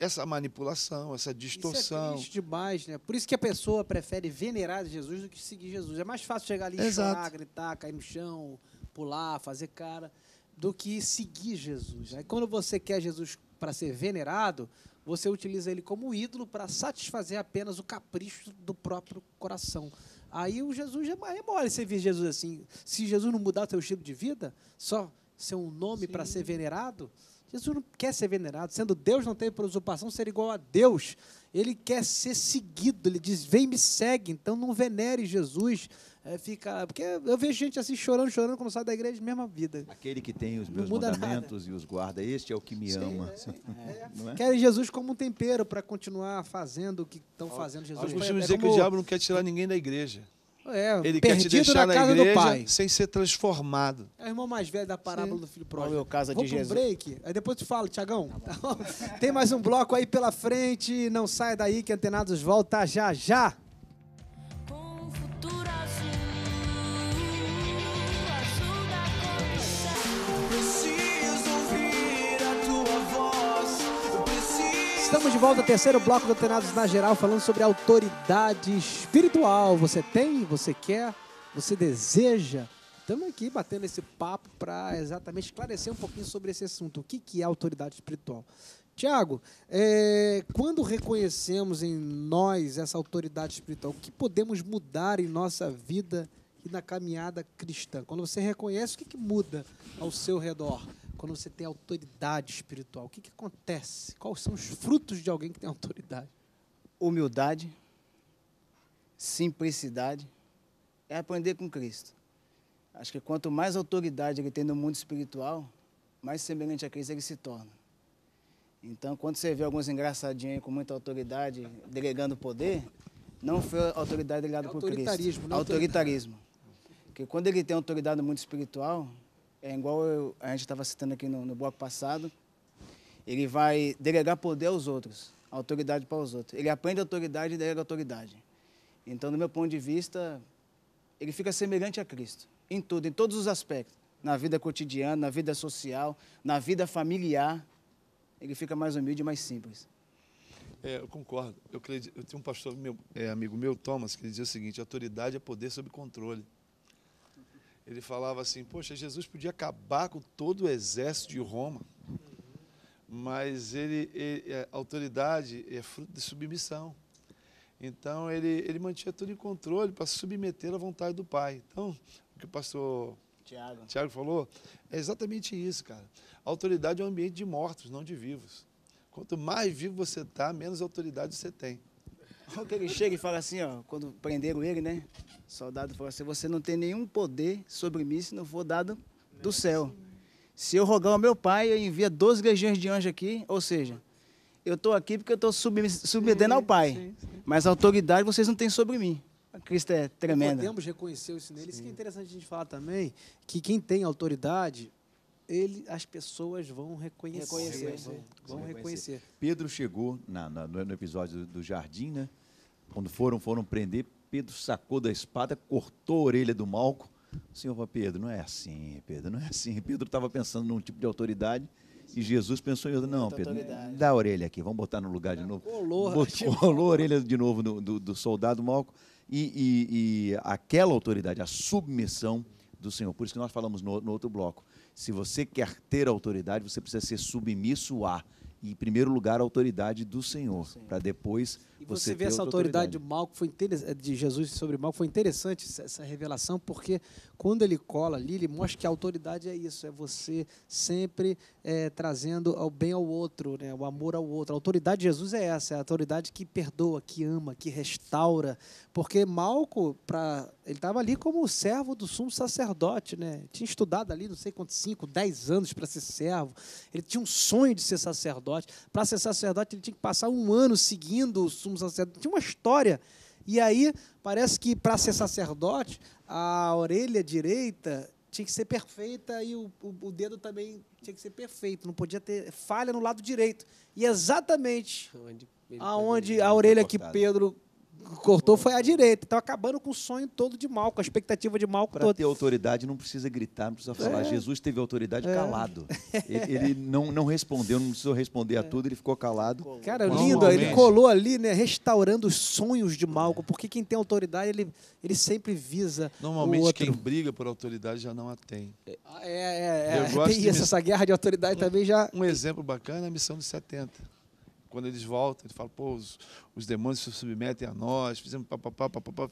Essa manipulação, essa distorção. Isso é demais, né? Por isso que a pessoa prefere venerar Jesus do que seguir Jesus. É mais fácil chegar ali e chorar, gritar, cair no chão, pular, fazer cara do que seguir Jesus. Né? Quando você quer Jesus para ser venerado, você utiliza ele como ídolo para satisfazer apenas o capricho do próprio coração. Aí o Jesus é, é mole servir Jesus assim. Se Jesus não mudar o seu estilo de vida, só ser um nome para ser venerado, Jesus não quer ser venerado. Sendo Deus, não tem por usurpação ser igual a Deus. Ele quer ser seguido. Ele diz: Vem, me segue. Então não venere Jesus é, fica, porque eu vejo gente assim chorando, chorando, quando sai da igreja, mesma vida. Aquele que tem os meus mandamentos nada. e os guarda, este é o que me Sim, ama. É, é. é. Querem Jesus como um tempero para continuar fazendo o que estão fazendo Jesus. Eu costumo é, é dizer como... que o diabo não quer tirar ninguém da igreja. É, ele quer te deixar na, na igreja sem ser transformado. É o irmão mais velho da parábola Sim. do filho pródigo. Meu caso de Jesus. break, aí depois te falo, Tiagão. tá então, tem mais um bloco aí pela frente, não sai daí que Antenados volta já já. de volta ao terceiro bloco do Treinados na Geral, falando sobre autoridade espiritual. Você tem, você quer, você deseja. Estamos aqui batendo esse papo para exatamente esclarecer um pouquinho sobre esse assunto. O que, que é autoridade espiritual? Tiago, é, quando reconhecemos em nós essa autoridade espiritual, o que podemos mudar em nossa vida e na caminhada cristã? Quando você reconhece, o que, que muda ao seu redor? quando você tem autoridade espiritual, o que, que acontece? Quais são os frutos de alguém que tem autoridade? Humildade, simplicidade, é aprender com Cristo. Acho que quanto mais autoridade ele tem no mundo espiritual, mais semelhante a Cristo ele se torna. Então, quando você vê alguns engraçadinhos aí com muita autoridade, delegando poder, não foi autoridade delegada é por Cristo. Autoritarismo. É autoritarismo. Porque quando ele tem autoridade no mundo espiritual, é igual eu, a gente estava citando aqui no, no bloco passado, ele vai delegar poder aos outros, autoridade para os outros. Ele aprende autoridade e delega autoridade. Então, do meu ponto de vista, ele fica semelhante a Cristo em tudo, em todos os aspectos. Na vida cotidiana, na vida social, na vida familiar, ele fica mais humilde e mais simples. É, eu concordo. Eu, eu, tenho um pastor meu, é, amigo meu, Thomas, que dizia o seguinte: autoridade é poder sob controle ele falava assim: Poxa, Jesus podia acabar com todo o exército de Roma, mas ele, ele é, a autoridade é fruto de submissão. Então ele, ele mantinha tudo em controle para submeter à vontade do Pai. Então, o que o pastor Tiago. Tiago falou é exatamente isso, cara. A autoridade é um ambiente de mortos, não de vivos. Quanto mais vivo você está, menos autoridade você tem que ele chega e fala assim, ó, quando prenderam ele, né? O soldado falou assim, você não tem nenhum poder sobre mim se não for dado do céu. Se eu rogar ao meu pai, eu envia 12 legiões de anjos aqui, ou seja, eu estou aqui porque eu estou submetendo ao pai. Sim, sim. Mas a autoridade vocês não têm sobre mim. A Cristo é tremenda. Podemos reconhecer isso nele. Sim. Isso que é interessante a gente falar também, que quem tem autoridade ele, as pessoas vão reconhecer. reconhecer vão, vão reconhecer. reconhecer. Pedro chegou na, na, no episódio do jardim, né? Quando foram, foram prender, Pedro sacou da espada, cortou a orelha do Malco. O senhor falou, Pedro, não é assim, Pedro, não é assim. Pedro estava pensando num tipo de autoridade e Jesus pensou em outro. Não, Pedro, dá a orelha aqui, vamos botar no lugar de novo. Tipo, colou, a orelha de novo do, do, do soldado Malco. E, e, e, aquela autoridade, a submissão do Senhor. Por isso que nós falamos no, no outro bloco se você quer ter autoridade, você precisa ser submisso a, em primeiro lugar, a autoridade do Senhor, para depois e você, você vê essa autoridade, autoridade de Malco foi de Jesus sobre mal foi interessante essa revelação porque quando ele cola ali, ele mostra que a autoridade é isso, é você sempre é, trazendo o bem ao outro, né? o amor ao outro. A autoridade de Jesus é essa, é a autoridade que perdoa, que ama, que restaura. Porque Malco, pra, ele estava ali como servo do sumo sacerdote, né? Ele tinha estudado ali, não sei quantos, 5, 10 anos para ser servo. Ele tinha um sonho de ser sacerdote. Para ser sacerdote, ele tinha que passar um ano seguindo o sumo sacerdote. Tinha uma história. E aí, parece que para ser sacerdote, a orelha direita tinha que ser perfeita e o, o, o, dedo também tinha que ser perfeito, não podia ter falha no lado direito. E exatamente onde aonde a orelha que Pedro cortou foi a direita. Então acabando com o sonho todo de mal, com a expectativa de mal para ter autoridade não precisa gritar, não precisa falar. É. Jesus teve autoridade é. calado. Ele, ele, não, não respondeu, não precisou responder a é. tudo, ele ficou calado. Cara, lindo, ele colou ali, né, restaurando os sonhos de Malco, porque quem tem autoridade, ele, ele sempre visa Normalmente quem briga por autoridade já não a tem. É, é, é. Eu é. gosto tem isso, de... essa guerra de autoridade um, também já... Um exemplo bacana é a missão de 70 quando eles voltam, ele fala, pô, os, os demônios se submetem a nós, fizemos papapá, papapá,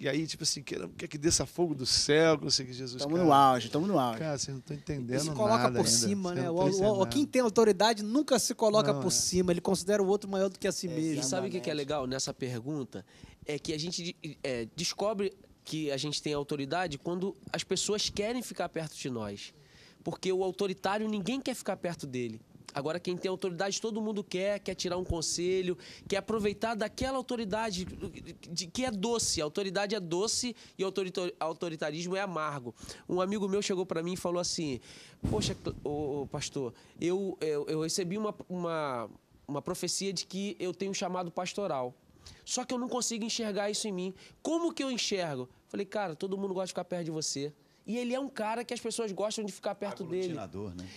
e aí, tipo assim, quer, quer que desça fogo do céu, não sei que Jesus. Estamos no auge, estamos no auge. Cara, vocês não estão entendendo Ele se coloca por ainda. cima, né? O, o, o, quem tem autoridade nunca se coloca não, por é. cima, ele considera o outro maior do que a si é, mesmo. E Sabe o que é legal nessa pergunta? É que a gente é, descobre que a gente tem autoridade quando as pessoas querem ficar perto de nós. Porque o autoritário, ninguém quer ficar perto dele. Agora, quem tem autoridade, todo mundo quer, quer tirar um conselho, quer aproveitar daquela autoridade de, que é doce. A autoridade é doce e o autoritarismo é amargo. Um amigo meu chegou para mim e falou assim: Poxa, ô, pastor, eu, eu, eu recebi uma, uma, uma profecia de que eu tenho um chamado pastoral. Só que eu não consigo enxergar isso em mim. Como que eu enxergo? Falei, cara, todo mundo gosta de ficar perto de você. E ele é um cara que as pessoas gostam de ficar perto dele. né?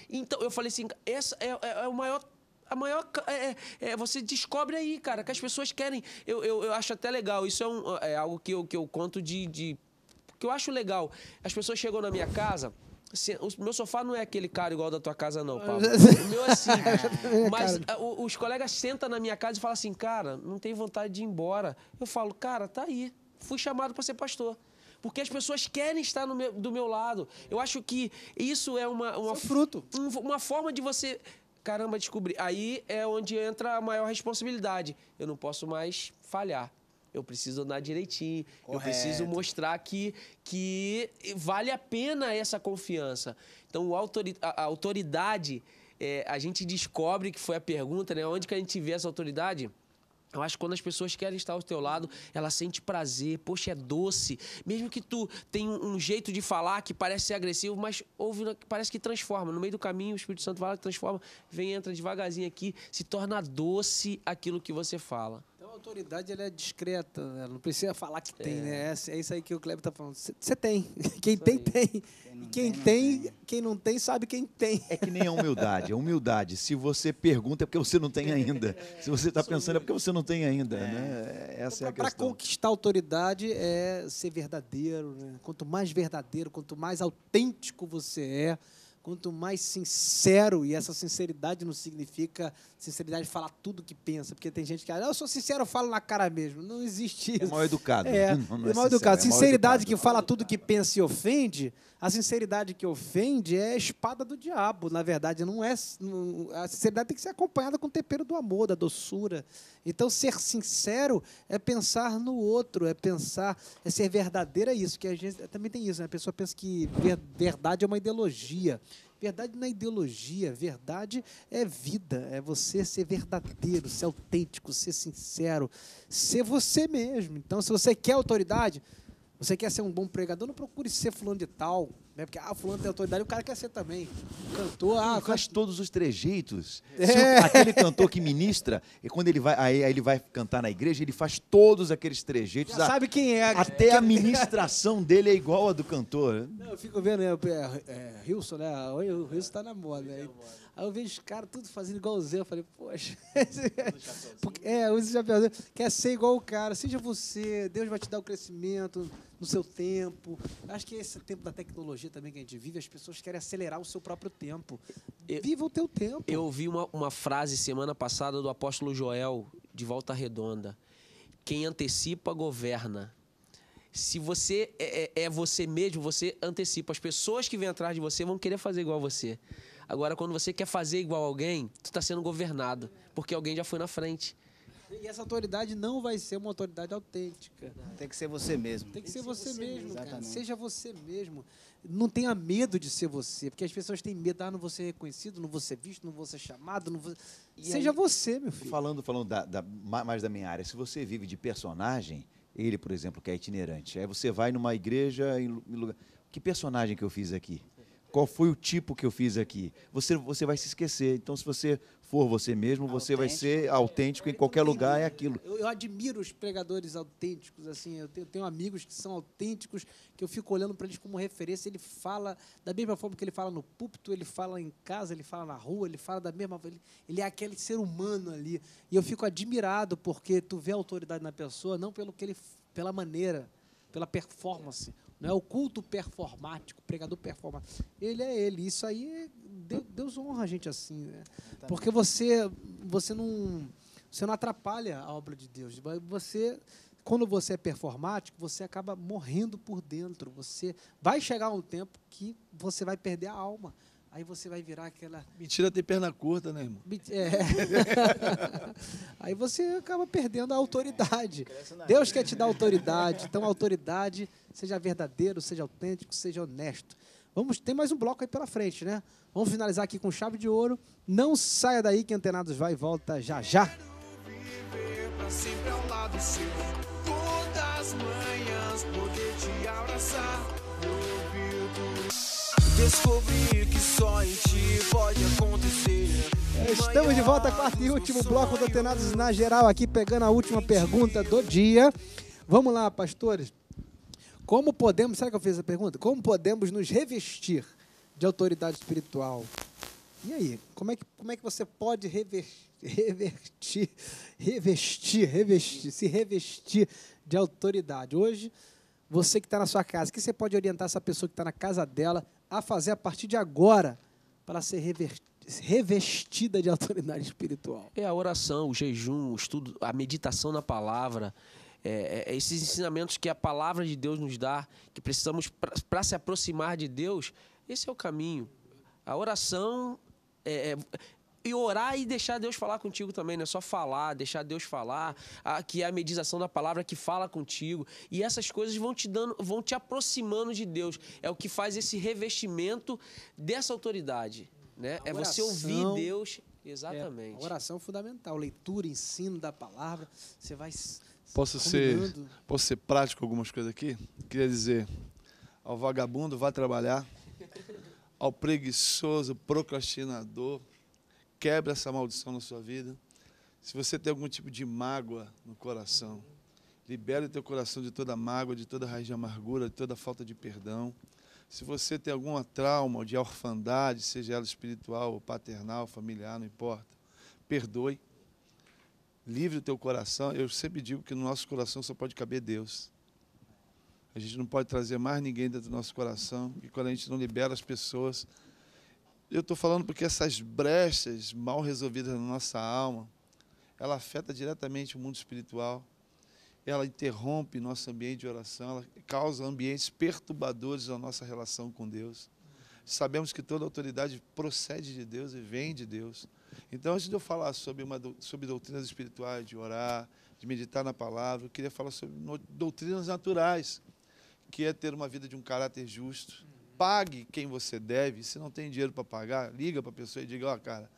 Então, eu falei assim, essa é, é, é o maior a maior. É, é, é, você descobre aí, cara, que as pessoas querem. Eu, eu, eu acho até legal. Isso é, um, é algo que eu, que eu conto de, de, que eu acho legal. As pessoas chegam na minha casa. Se, o meu sofá não é aquele cara igual da tua casa, não, Paulo O meu é assim. É, mas os colegas sentam na minha casa e falam assim, cara, não tem vontade de ir embora. Eu falo, cara, tá aí. Fui chamado para ser pastor porque as pessoas querem estar meu, do meu lado. Eu acho que isso é uma. uma é fruto. Uma forma de você. Caramba, descobrir. Aí é onde entra a maior responsabilidade. Eu não posso mais falhar. Eu preciso andar direitinho. Correto. Eu preciso mostrar que, que vale a pena essa confiança. Então, a autoridade, é, a gente descobre que foi a pergunta, né? Onde que a gente vê essa autoridade? Eu acho que quando as pessoas querem estar ao teu lado, ela sente prazer, poxa, é doce. Mesmo que tu tenha um jeito de falar que parece ser agressivo, mas ouve, parece que transforma. No meio do caminho, o Espírito Santo vai lá, transforma, vem, entra devagarzinho aqui, se torna doce aquilo que você fala autoridade ela é discreta, né? ela não precisa falar que é. tem, né? É. É, assim, é, isso aí que o Kleber tá falando. Você tem. Quem tem, tem. Quem, quem tem, tem, quem não tem, sabe quem tem. É que nem a humildade. A humildade, se você pergunta, é porque você não tem ainda. É. Se você está pensando, é porque você não tem ainda. Né? Essa então, é a questão. Para conquistar autoridade é ser verdadeiro. Né? Quanto mais verdadeiro, quanto mais autêntico você é, quanto mais sincero, e essa sinceridade não significa sinceridade falar tudo que pensa, porque tem gente que ah, eu sou sincero, eu falo na cara mesmo. Não existe é isso. É mal educado. É, né? não, não é, é mal é educado. sinceridade que é fala tudo que pensa e ofende, a sinceridade que ofende é a espada do diabo. Na verdade, não é. Não, a sinceridade tem que ser acompanhada com o tempero do amor, da doçura. Então, ser sincero é pensar no outro, é pensar, é ser verdadeira isso. Que a gente também tem isso, né? A pessoa pensa que verdade é uma ideologia. Verdade não é ideologia, verdade é vida, é você ser verdadeiro, ser autêntico, ser sincero, ser você mesmo. Então, se você quer autoridade, você quer ser um bom pregador, não procure ser fulano de tal, né? Porque, ah, fulano tem autoridade, o cara quer ser também. Cantor, ah... faz todos os trejeitos. É. aquele cantor que ministra, e quando ele vai, aí, aí, ele vai cantar na igreja, ele faz todos aqueles trejeitos. Já a, sabe quem é. Até a ministração dele é igual a do cantor. Não, eu fico vendo, né, é, é, é né? O Wilson tá na moda. Né? Aí eu vejo os caras tudo fazendo igualzinho. Eu falei, poxa. Porque, é, usa o chapéuzinho. Quer ser igual o cara. Seja você. Deus vai te dar o crescimento no seu tempo. Acho que é esse tempo da tecnologia também que a gente vive, as pessoas querem acelerar o seu próprio tempo. Eu, Viva o teu tempo. Eu ouvi uma, uma frase semana passada do apóstolo Joel, de Volta Redonda. Quem antecipa, governa se você é, é, é, você mesmo, você antecipa. As pessoas que vêm atrás de você vão querer fazer igual a você. Agora, quando você quer fazer igual alguém, tu tá sendo governado, porque alguém já foi na frente. E essa autoridade não vai ser uma autoridade autêntica. Tem que ser você mesmo. Tem que, Tem que ser, ser, você, mesmo, mesmo cara. Seja você mesmo. Não tenha medo de ser você, porque as pessoas têm medo, ah, não você ser reconhecido, não você ser visto, não você ser chamado, não você. E Seja aí, você, meu filho. Falando, falando da, da, mais da minha área, se você vive de personagem, ele, por exemplo, que é itinerante, aí você vai numa igreja, em lugar... Que personagem que eu fiz aqui? qual foi o tipo que eu fiz aqui. Você, você vai se esquecer. Então, se você for você mesmo, você autêntico. vai ser autêntico em qualquer lugar, é aquilo. Eu, eu admiro os pregadores autênticos, assim, eu tenho, tenho, amigos que são autênticos, que eu fico olhando para eles como referência, ele fala da mesma forma que ele fala no púlpito, ele fala em casa, ele fala na rua, ele fala da mesma ele, ele é aquele ser humano ali, e eu fico admirado porque tu vê a autoridade na pessoa, não pelo que ele, pela maneira, pela performance, não é o culto performático, pregador performático. Ele é ele. Isso aí, Deus, Deus honra a gente assim. Né? Porque você, você, não, você não atrapalha a obra de Deus. Você quando você é performático, você acaba morrendo por dentro. Você vai chegar um tempo que você vai perder a alma. Aí você vai virar aquela. Mentira tem perna curta, né, irmão? É. Aí você acaba perdendo a autoridade. É, Deus quer te dar autoridade. Então, autoridade, seja verdadeiro, seja autêntico, seja honesto. Vamos, tem mais um bloco aí pela frente, né? Vamos finalizar aqui com chave de ouro. Não saia daí que Antenados vai e volta já já. Todas manhãs poder te abraçar, Descobri que só em ti pode acontecer. É, estamos de volta, quarto e último bloco do Atenados na Geral, aqui pegando a última pergunta do dia. Vamos lá, pastores. Como podemos, será que eu fiz essa pergunta? Como podemos nos revestir de autoridade espiritual? E aí, como é que, como é que você pode rever, revertir, revestir, revestir, se revestir de autoridade? Hoje, você que está na sua casa, que você pode orientar essa pessoa que está na casa dela a fazer a partir de agora para ser revestida de autoridade espiritual? É a oração, o jejum, o estudo, a meditação na palavra. É, é, é esses ensinamentos que a palavra de Deus nos dá, que precisamos para se aproximar de Deus, esse é o caminho. A oração é, é e orar e deixar Deus falar contigo também, não é só falar, deixar Deus falar, a, que é a meditação da palavra que fala contigo. E essas coisas vão te dando, vão te aproximando de Deus. É o que faz esse revestimento dessa autoridade, né? é você ouvir Deus é exatamente. É, oração fundamental, leitura, ensino da palavra, você vai Posso ser, posso ser prático algumas coisas aqui? Queria dizer ao vagabundo, vá trabalhar. Ao preguiçoso, procrastinador, quebra essa maldição na sua vida. Se você tem algum tipo de mágoa no coração, libere o teu coração de toda mágoa, de toda raiz de amargura, de toda falta de perdão. Se você tem alguma trauma de orfandade, seja ela espiritual, paternal, familiar, não importa, perdoe. Livre o teu coração. Eu sempre digo que no nosso coração só pode caber Deus. A gente não pode trazer mais ninguém dentro do nosso coração. E quando a gente não libera as pessoas, eu estou falando porque essas brechas mal resolvidas na nossa alma, ela afeta diretamente o mundo espiritual, ela interrompe nosso ambiente de oração, ela causa ambientes perturbadores na nossa relação com Deus. Sabemos que toda autoridade procede de Deus e vem de Deus. Então, antes de eu falar sobre, uma, sobre doutrinas espirituais, de orar, de meditar na palavra, eu queria falar sobre doutrinas naturais, que é ter uma vida de um caráter justo, pague quem você deve. Se não tem dinheiro para pagar, liga para a pessoa e diga, ó, oh, cara,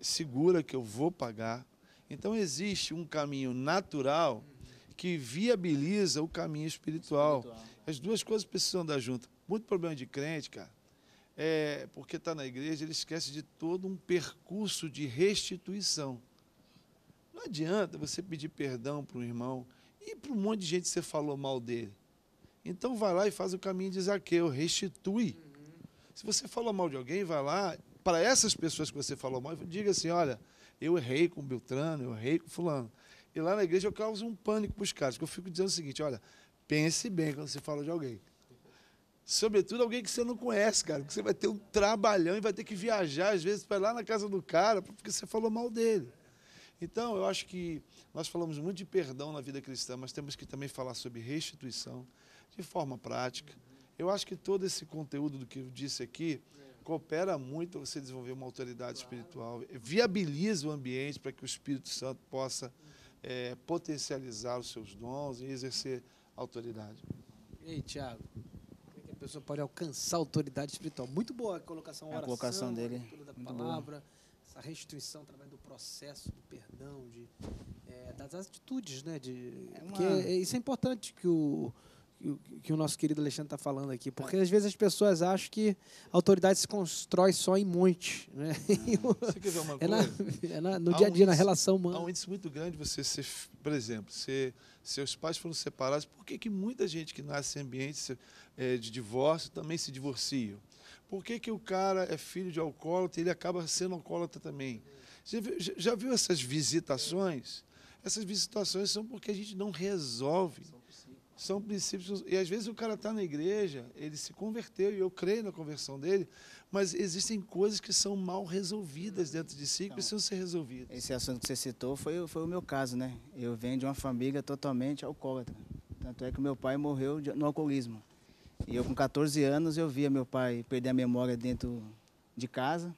segura que eu vou pagar. Então existe um caminho natural que viabiliza o caminho espiritual. As duas coisas precisam dar junto. Muito problema de crente, cara, é porque está na igreja, ele esquece de todo um percurso de restituição. Não adianta você pedir perdão para um irmão e para um monte de gente que você falou mal dele. Então vai lá e faz o caminho de Zaqueu, restitui. Uhum. Se você falou mal de alguém, vai lá, para essas pessoas que você falou mal, diga assim, olha, eu errei com Beltrano, eu errei com fulano. E lá na igreja eu causo um pânico para os caras, porque eu fico dizendo o seguinte, olha, pense bem quando você fala de alguém. Sobretudo alguém que você não conhece, cara, porque você vai ter um trabalhão e vai ter que viajar, às vezes, para lá na casa do cara, porque você falou mal dele. Então, eu acho que nós falamos muito de perdão na vida cristã, mas temos que também falar sobre restituição, de forma prática. Eu acho que todo esse conteúdo do que eu disse aqui coopera muito você desenvolver uma autoridade espiritual, viabiliza o ambiente para que o Espírito Santo possa é, potencializar os seus dons e exercer autoridade. E aí, Tiago? Como é que a pessoa pode alcançar autoridade espiritual? Muito boa a colocação, a oração, a colocação dele. A da muito palavra, boa. essa restituição através do processo do perdão, de, é, das atitudes, né? De, é uma... É, isso é importante que o que o nosso querido Alexandre está falando aqui, porque às vezes as pessoas acham que a autoridade se constrói só em monte. Né? Ah, você quer ver uma coisa? É, na, é na, no há dia a dia, um índice, na relação humana. Há um índice muito grande você ser, por exemplo, ser, seus pais foram separados, por que, que muita gente que nasce em ambientes é, de divórcio também se divorcia? Por que, que o cara é filho de alcoólatra e ele acaba sendo alcoólatra também? Você já viu essas visitações? Essas visitações são porque a gente não resolve são princípios. E às vezes o cara está na igreja, ele se converteu, e eu creio na conversão dele, mas existem coisas que são mal resolvidas dentro de si, que então, precisam ser resolvidas. Esse assunto que você citou foi, foi o meu caso, né? Eu venho de uma família totalmente alcoólatra. Tanto é que meu pai morreu de, no alcoolismo. E eu, com 14 anos, eu via meu pai perder a memória dentro de casa.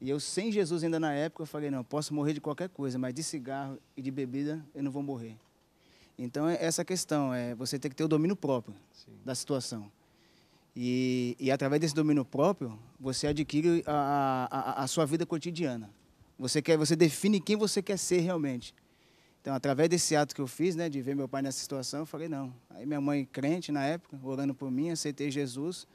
E eu, sem Jesus ainda na época, eu falei: não, posso morrer de qualquer coisa, mas de cigarro e de bebida eu não vou morrer. Então, é essa questão é você tem que ter o domínio próprio Sim. da situação. E, e, através desse domínio próprio, você adquire a, a, a, sua vida cotidiana. Você quer, você define quem você quer ser realmente. Então, através desse ato que eu fiz, né, de ver meu pai nessa situação, eu falei não. Aí minha mãe crente na época, orando por mim, aceitei Jesus.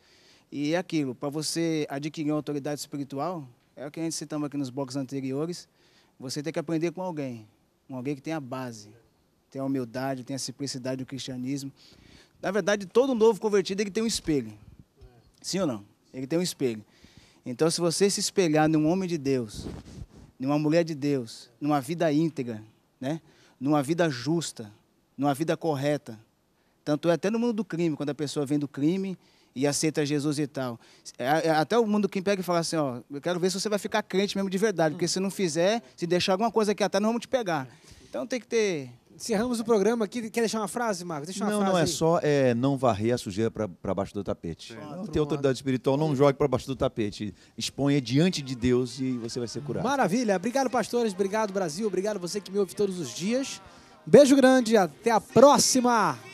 E é aquilo, para você adquirir uma autoridade espiritual, é o que a gente citava aqui nos blocos anteriores, você tem que aprender com alguém, com alguém que tem a base, tem a humildade, tem a simplicidade do cristianismo. Na verdade, todo novo convertido ele tem um espelho. Sim ou não? Ele tem um espelho. Então, se você se espelhar num homem de Deus, numa mulher de Deus, numa vida íntegra, né? numa vida justa, numa vida correta, tanto é até no mundo do crime, quando a pessoa vem do crime e aceita Jesus e tal. É, é, até o mundo que pega e fala assim: ó, eu quero ver se você vai ficar crente mesmo de verdade, porque se não fizer, se deixar alguma coisa aqui atrás, não vamos te pegar. Então tem que ter Encerramos o programa aqui. Quer deixar uma frase, Marcos? Deixa uma não, frase não é aí. só é, não varrer a sujeira para baixo do tapete. É, não tem autoridade espiritual, não jogue para baixo do tapete. Exponha diante de Deus e você vai ser curado. Maravilha. Obrigado, pastores. Obrigado, Brasil. Obrigado você que me ouve todos os dias. Beijo grande. Até a próxima.